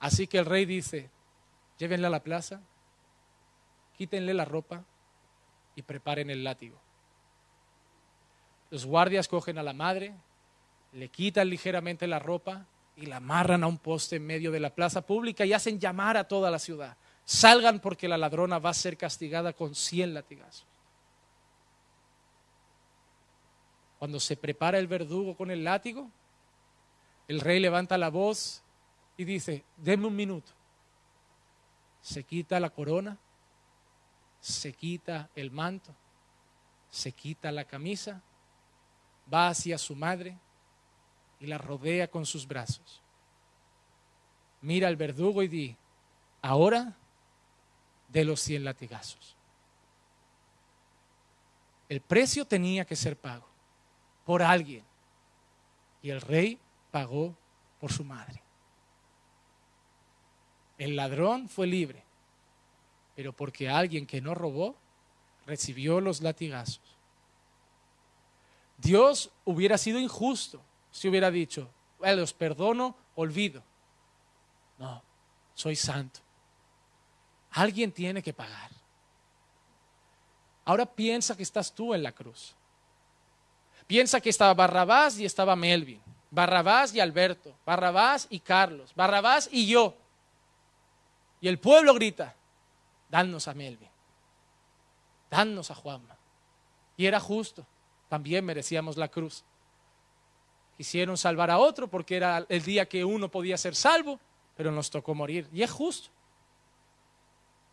Así que el rey dice, Llévenle a la plaza, quítenle la ropa y preparen el látigo. Los guardias cogen a la madre, le quitan ligeramente la ropa y la amarran a un poste en medio de la plaza pública y hacen llamar a toda la ciudad. Salgan porque la ladrona va a ser castigada con cien latigazos. Cuando se prepara el verdugo con el látigo, el rey levanta la voz y dice, deme un minuto. Se quita la corona, se quita el manto, se quita la camisa, va hacia su madre y la rodea con sus brazos. Mira al verdugo y di, ahora de los 100 latigazos. El precio tenía que ser pago por alguien y el rey pagó por su madre. El ladrón fue libre, pero porque alguien que no robó recibió los latigazos. Dios hubiera sido injusto si hubiera dicho, los perdono, olvido. No, soy santo. Alguien tiene que pagar. Ahora piensa que estás tú en la cruz. Piensa que estaba Barrabás y estaba Melvin, Barrabás y Alberto, Barrabás y Carlos, Barrabás y yo. Y el pueblo grita, danos a Melvin, danos a Juanma. Y era justo, también merecíamos la cruz. Quisieron salvar a otro porque era el día que uno podía ser salvo, pero nos tocó morir. Y es justo.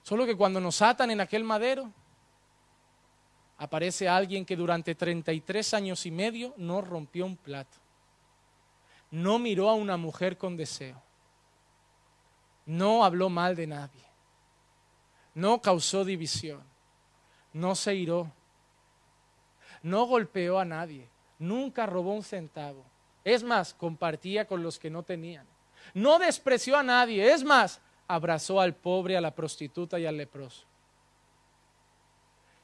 Solo que cuando nos atan en aquel madero, aparece alguien que durante 33 años y medio no rompió un plato, no miró a una mujer con deseo, no habló mal de nadie, no causó división, no se iró, no golpeó a nadie, nunca robó un centavo. Es más, compartía con los que no tenían. No despreció a nadie. Es más, abrazó al pobre, a la prostituta y al leproso.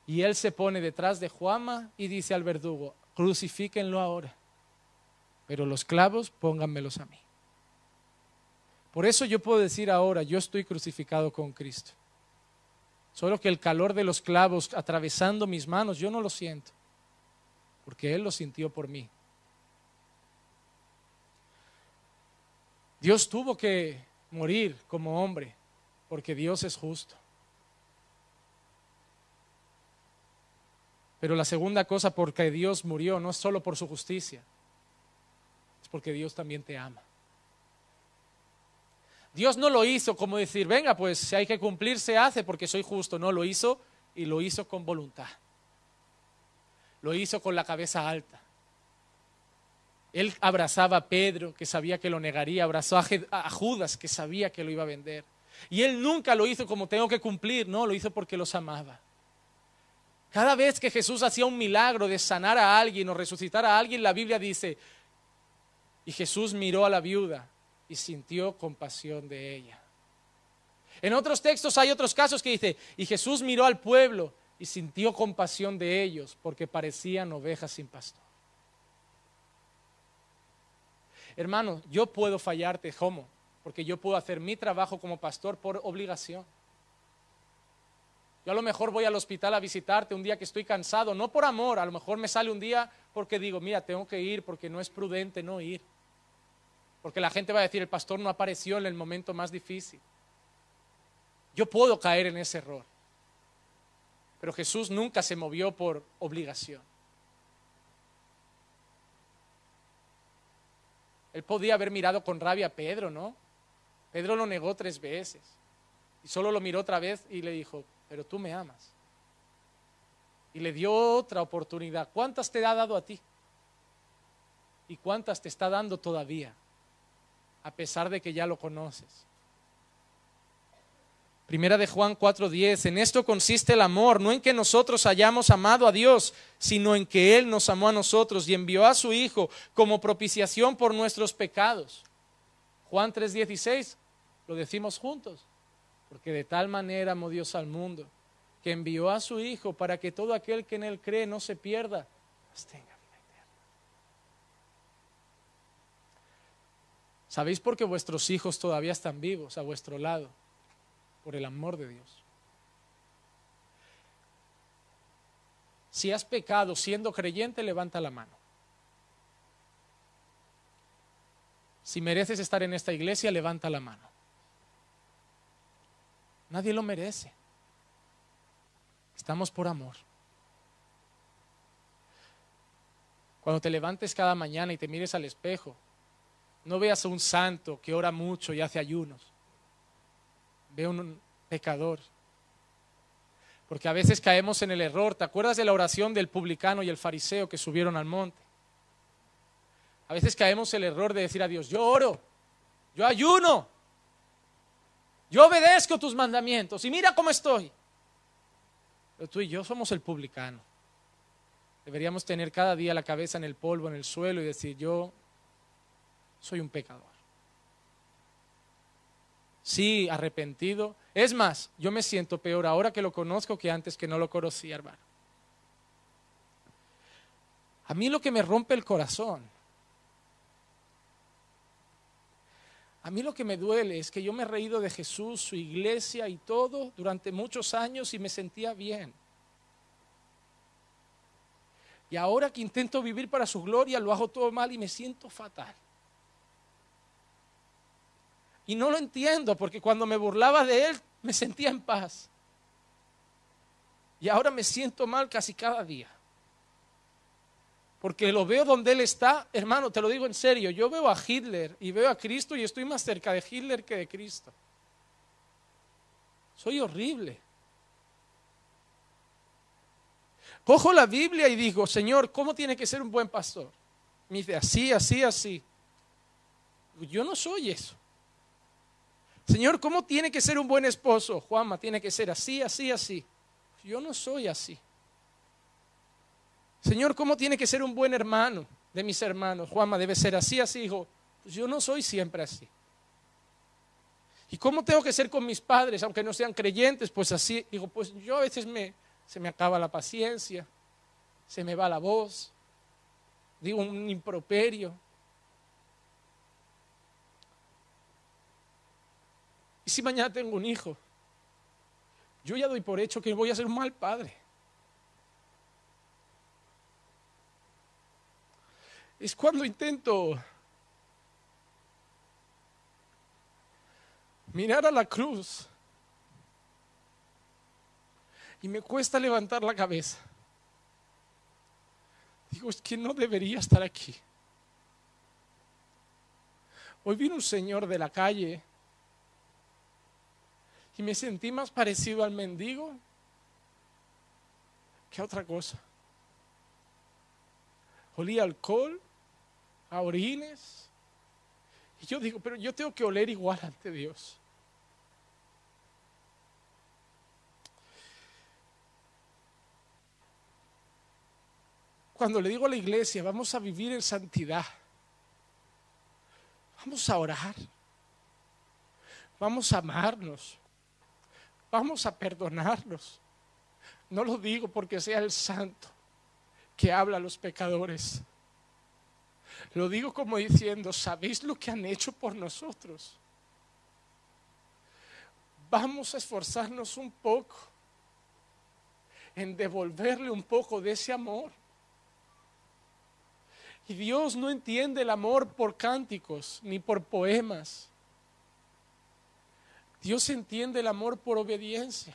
Y él se pone detrás de Juama y dice al verdugo, crucifíquenlo ahora, pero los clavos pónganmelos a mí. Por eso yo puedo decir ahora, yo estoy crucificado con Cristo. Solo que el calor de los clavos atravesando mis manos, yo no lo siento, porque Él lo sintió por mí. Dios tuvo que morir como hombre, porque Dios es justo. Pero la segunda cosa, porque Dios murió, no es solo por su justicia, es porque Dios también te ama. Dios no lo hizo como decir, venga, pues si hay que cumplir, se hace porque soy justo. No, lo hizo y lo hizo con voluntad. Lo hizo con la cabeza alta. Él abrazaba a Pedro, que sabía que lo negaría, abrazó a, Judas, que sabía que lo iba a vender. Y él nunca lo hizo como tengo que cumplir, no, lo hizo porque los amaba. Cada vez que Jesús hacía un milagro de sanar a alguien o resucitar a alguien, la Biblia dice, y Jesús miró a la viuda y sintió compasión de ella. En otros textos hay otros casos que dice, y Jesús miró al pueblo y sintió compasión de ellos porque parecían ovejas sin pastor. Hermano, yo puedo fallarte, ¿cómo? porque yo puedo hacer mi trabajo como pastor por obligación. Yo a lo mejor voy al hospital a visitarte un día que estoy cansado, no por amor, a lo mejor me sale un día porque digo, mira, tengo que ir porque no es prudente no ir. Porque la gente va a decir, el pastor no apareció en el momento más difícil. Yo puedo caer en ese error. Pero Jesús nunca se movió por obligación. Él podía haber mirado con rabia a Pedro, ¿no? Pedro lo negó tres veces. Y solo lo miró otra vez y le dijo, pero tú me amas. Y le dio otra oportunidad. ¿Cuántas te ha dado a ti? ¿Y cuántas te está dando todavía? A pesar de que ya lo conoces. Primera de Juan 4:10, en esto consiste el amor, no en que nosotros hayamos amado a Dios, sino en que Él nos amó a nosotros y envió a su Hijo como propiciación por nuestros pecados. Juan 3:16, lo decimos juntos, porque de tal manera amó Dios al mundo, que envió a su Hijo para que todo aquel que en Él cree no se pierda, tenga vida eterna. ¿Sabéis por qué vuestros hijos todavía están vivos a vuestro lado? por el amor de Dios. Si has pecado siendo creyente, levanta la mano. Si mereces estar en esta iglesia, levanta la mano. Nadie lo merece. Estamos por amor. Cuando te levantes cada mañana y te mires al espejo, no veas a un santo que ora mucho y hace ayunos. Veo un pecador. Porque a veces caemos en el error. ¿Te acuerdas de la oración del publicano y el fariseo que subieron al monte? A veces caemos en el error de decir a Dios, yo oro, yo ayuno, yo obedezco tus mandamientos y mira cómo estoy. Pero tú y yo somos el publicano. Deberíamos tener cada día la cabeza en el polvo, en el suelo y decir, yo soy un pecador. Sí, arrepentido. Es más, yo me siento peor ahora que lo conozco que antes que no lo conocía, hermano. A mí lo que me rompe el corazón, a mí lo que me duele es que yo me he reído de Jesús, su iglesia y todo durante muchos años y me sentía bien. Y ahora que intento vivir para su gloria, lo hago todo mal y me siento fatal. Y no lo entiendo porque cuando me burlaba de él me sentía en paz. Y ahora me siento mal casi cada día. Porque lo veo donde él está, hermano, te lo digo en serio, yo veo a Hitler y veo a Cristo y estoy más cerca de Hitler que de Cristo. Soy horrible. Cojo la Biblia y digo, Señor, ¿cómo tiene que ser un buen pastor? Me dice, así, así, así. Yo no soy eso. Señor, ¿cómo tiene que ser un buen esposo? Juanma, tiene que ser así, así, así. Yo no soy así. Señor, ¿cómo tiene que ser un buen hermano de mis hermanos? Juanma, debe ser así, así, hijo. Pues yo no soy siempre así. ¿Y cómo tengo que ser con mis padres, aunque no sean creyentes? Pues así, digo, pues yo a veces me, se me acaba la paciencia, se me va la voz, digo un improperio, ¿Y si mañana tengo un hijo? Yo ya doy por hecho que voy a ser un mal padre. Es cuando intento mirar a la cruz y me cuesta levantar la cabeza. Digo, es que no debería estar aquí. Hoy vino un señor de la calle y me sentí más parecido al mendigo que otra cosa. Olía alcohol, a orines. Y yo digo, pero yo tengo que oler igual ante Dios. Cuando le digo a la iglesia, vamos a vivir en santidad, vamos a orar, vamos a amarnos, Vamos a perdonarlos. No lo digo porque sea el santo que habla a los pecadores. Lo digo como diciendo, ¿sabéis lo que han hecho por nosotros? Vamos a esforzarnos un poco en devolverle un poco de ese amor. Y Dios no entiende el amor por cánticos ni por poemas. Dios entiende el amor por obediencia.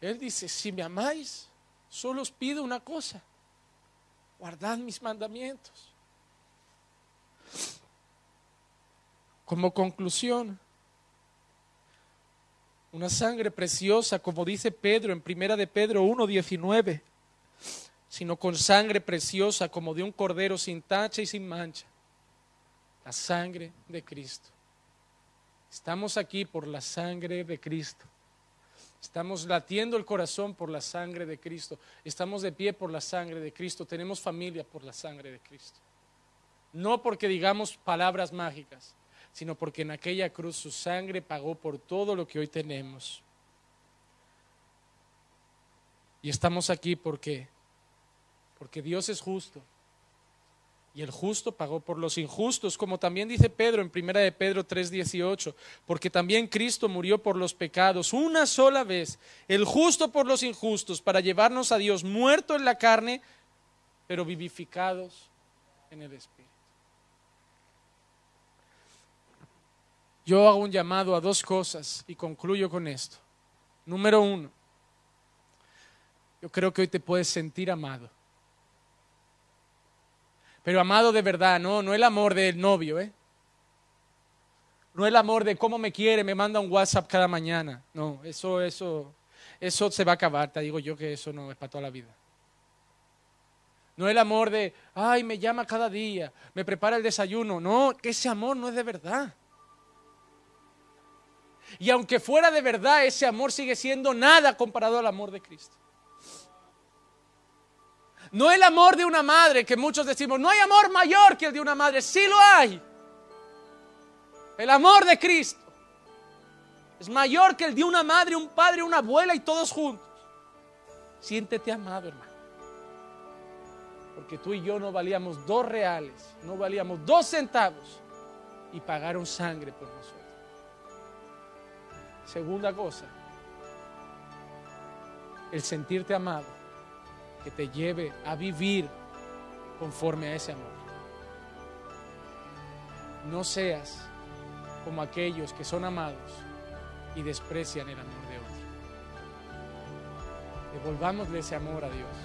Él dice, si me amáis, solo os pido una cosa, guardad mis mandamientos. Como conclusión, una sangre preciosa, como dice Pedro en Primera de Pedro 1:19, sino con sangre preciosa como de un cordero sin tacha y sin mancha, la sangre de Cristo. Estamos aquí por la sangre de Cristo. Estamos latiendo el corazón por la sangre de Cristo. Estamos de pie por la sangre de Cristo. Tenemos familia por la sangre de Cristo. No porque digamos palabras mágicas, sino porque en aquella cruz su sangre pagó por todo lo que hoy tenemos. Y estamos aquí porque porque Dios es justo y el justo pagó por los injustos, como también dice Pedro en primera de Pedro 3:18, porque también Cristo murió por los pecados una sola vez, el justo por los injustos, para llevarnos a Dios muerto en la carne, pero vivificados en el espíritu. Yo hago un llamado a dos cosas y concluyo con esto. Número uno, yo creo que hoy te puedes sentir amado. Pero amado de verdad, no, no el amor del novio, ¿eh? No el amor de cómo me quiere, me manda un WhatsApp cada mañana. No, eso, eso, eso se va a acabar. Te digo yo que eso no es para toda la vida. No el amor de, ay, me llama cada día, me prepara el desayuno. No, que ese amor no es de verdad. Y aunque fuera de verdad, ese amor sigue siendo nada comparado al amor de Cristo. No el amor de una madre que muchos decimos, no hay amor mayor que el de una madre, sí lo hay. El amor de Cristo es mayor que el de una madre, un padre, una abuela y todos juntos. Siéntete amado, hermano. Porque tú y yo no valíamos dos reales, no valíamos dos centavos y pagaron sangre por nosotros. Segunda cosa, el sentirte amado que te lleve a vivir conforme a ese amor. No seas como aquellos que son amados y desprecian el amor de otro. Devolvámosle ese amor a Dios.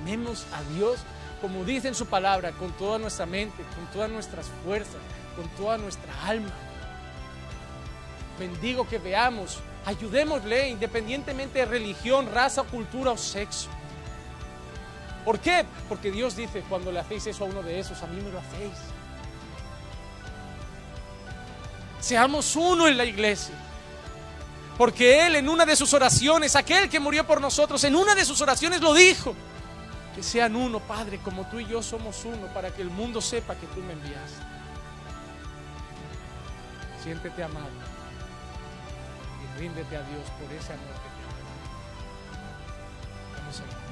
Amemos a Dios como dice en su palabra, con toda nuestra mente, con todas nuestras fuerzas, con toda nuestra alma. Bendigo que veamos ayudémosle independientemente de religión, raza, cultura o sexo. ¿Por qué? Porque Dios dice, cuando le hacéis eso a uno de esos, a mí me lo hacéis. Seamos uno en la iglesia. Porque Él en una de sus oraciones, aquel que murió por nosotros, en una de sus oraciones lo dijo. Que sean uno, Padre, como tú y yo somos uno, para que el mundo sepa que tú me enviaste. Siéntete amado ríndete a Dios por esa noche. Vamos a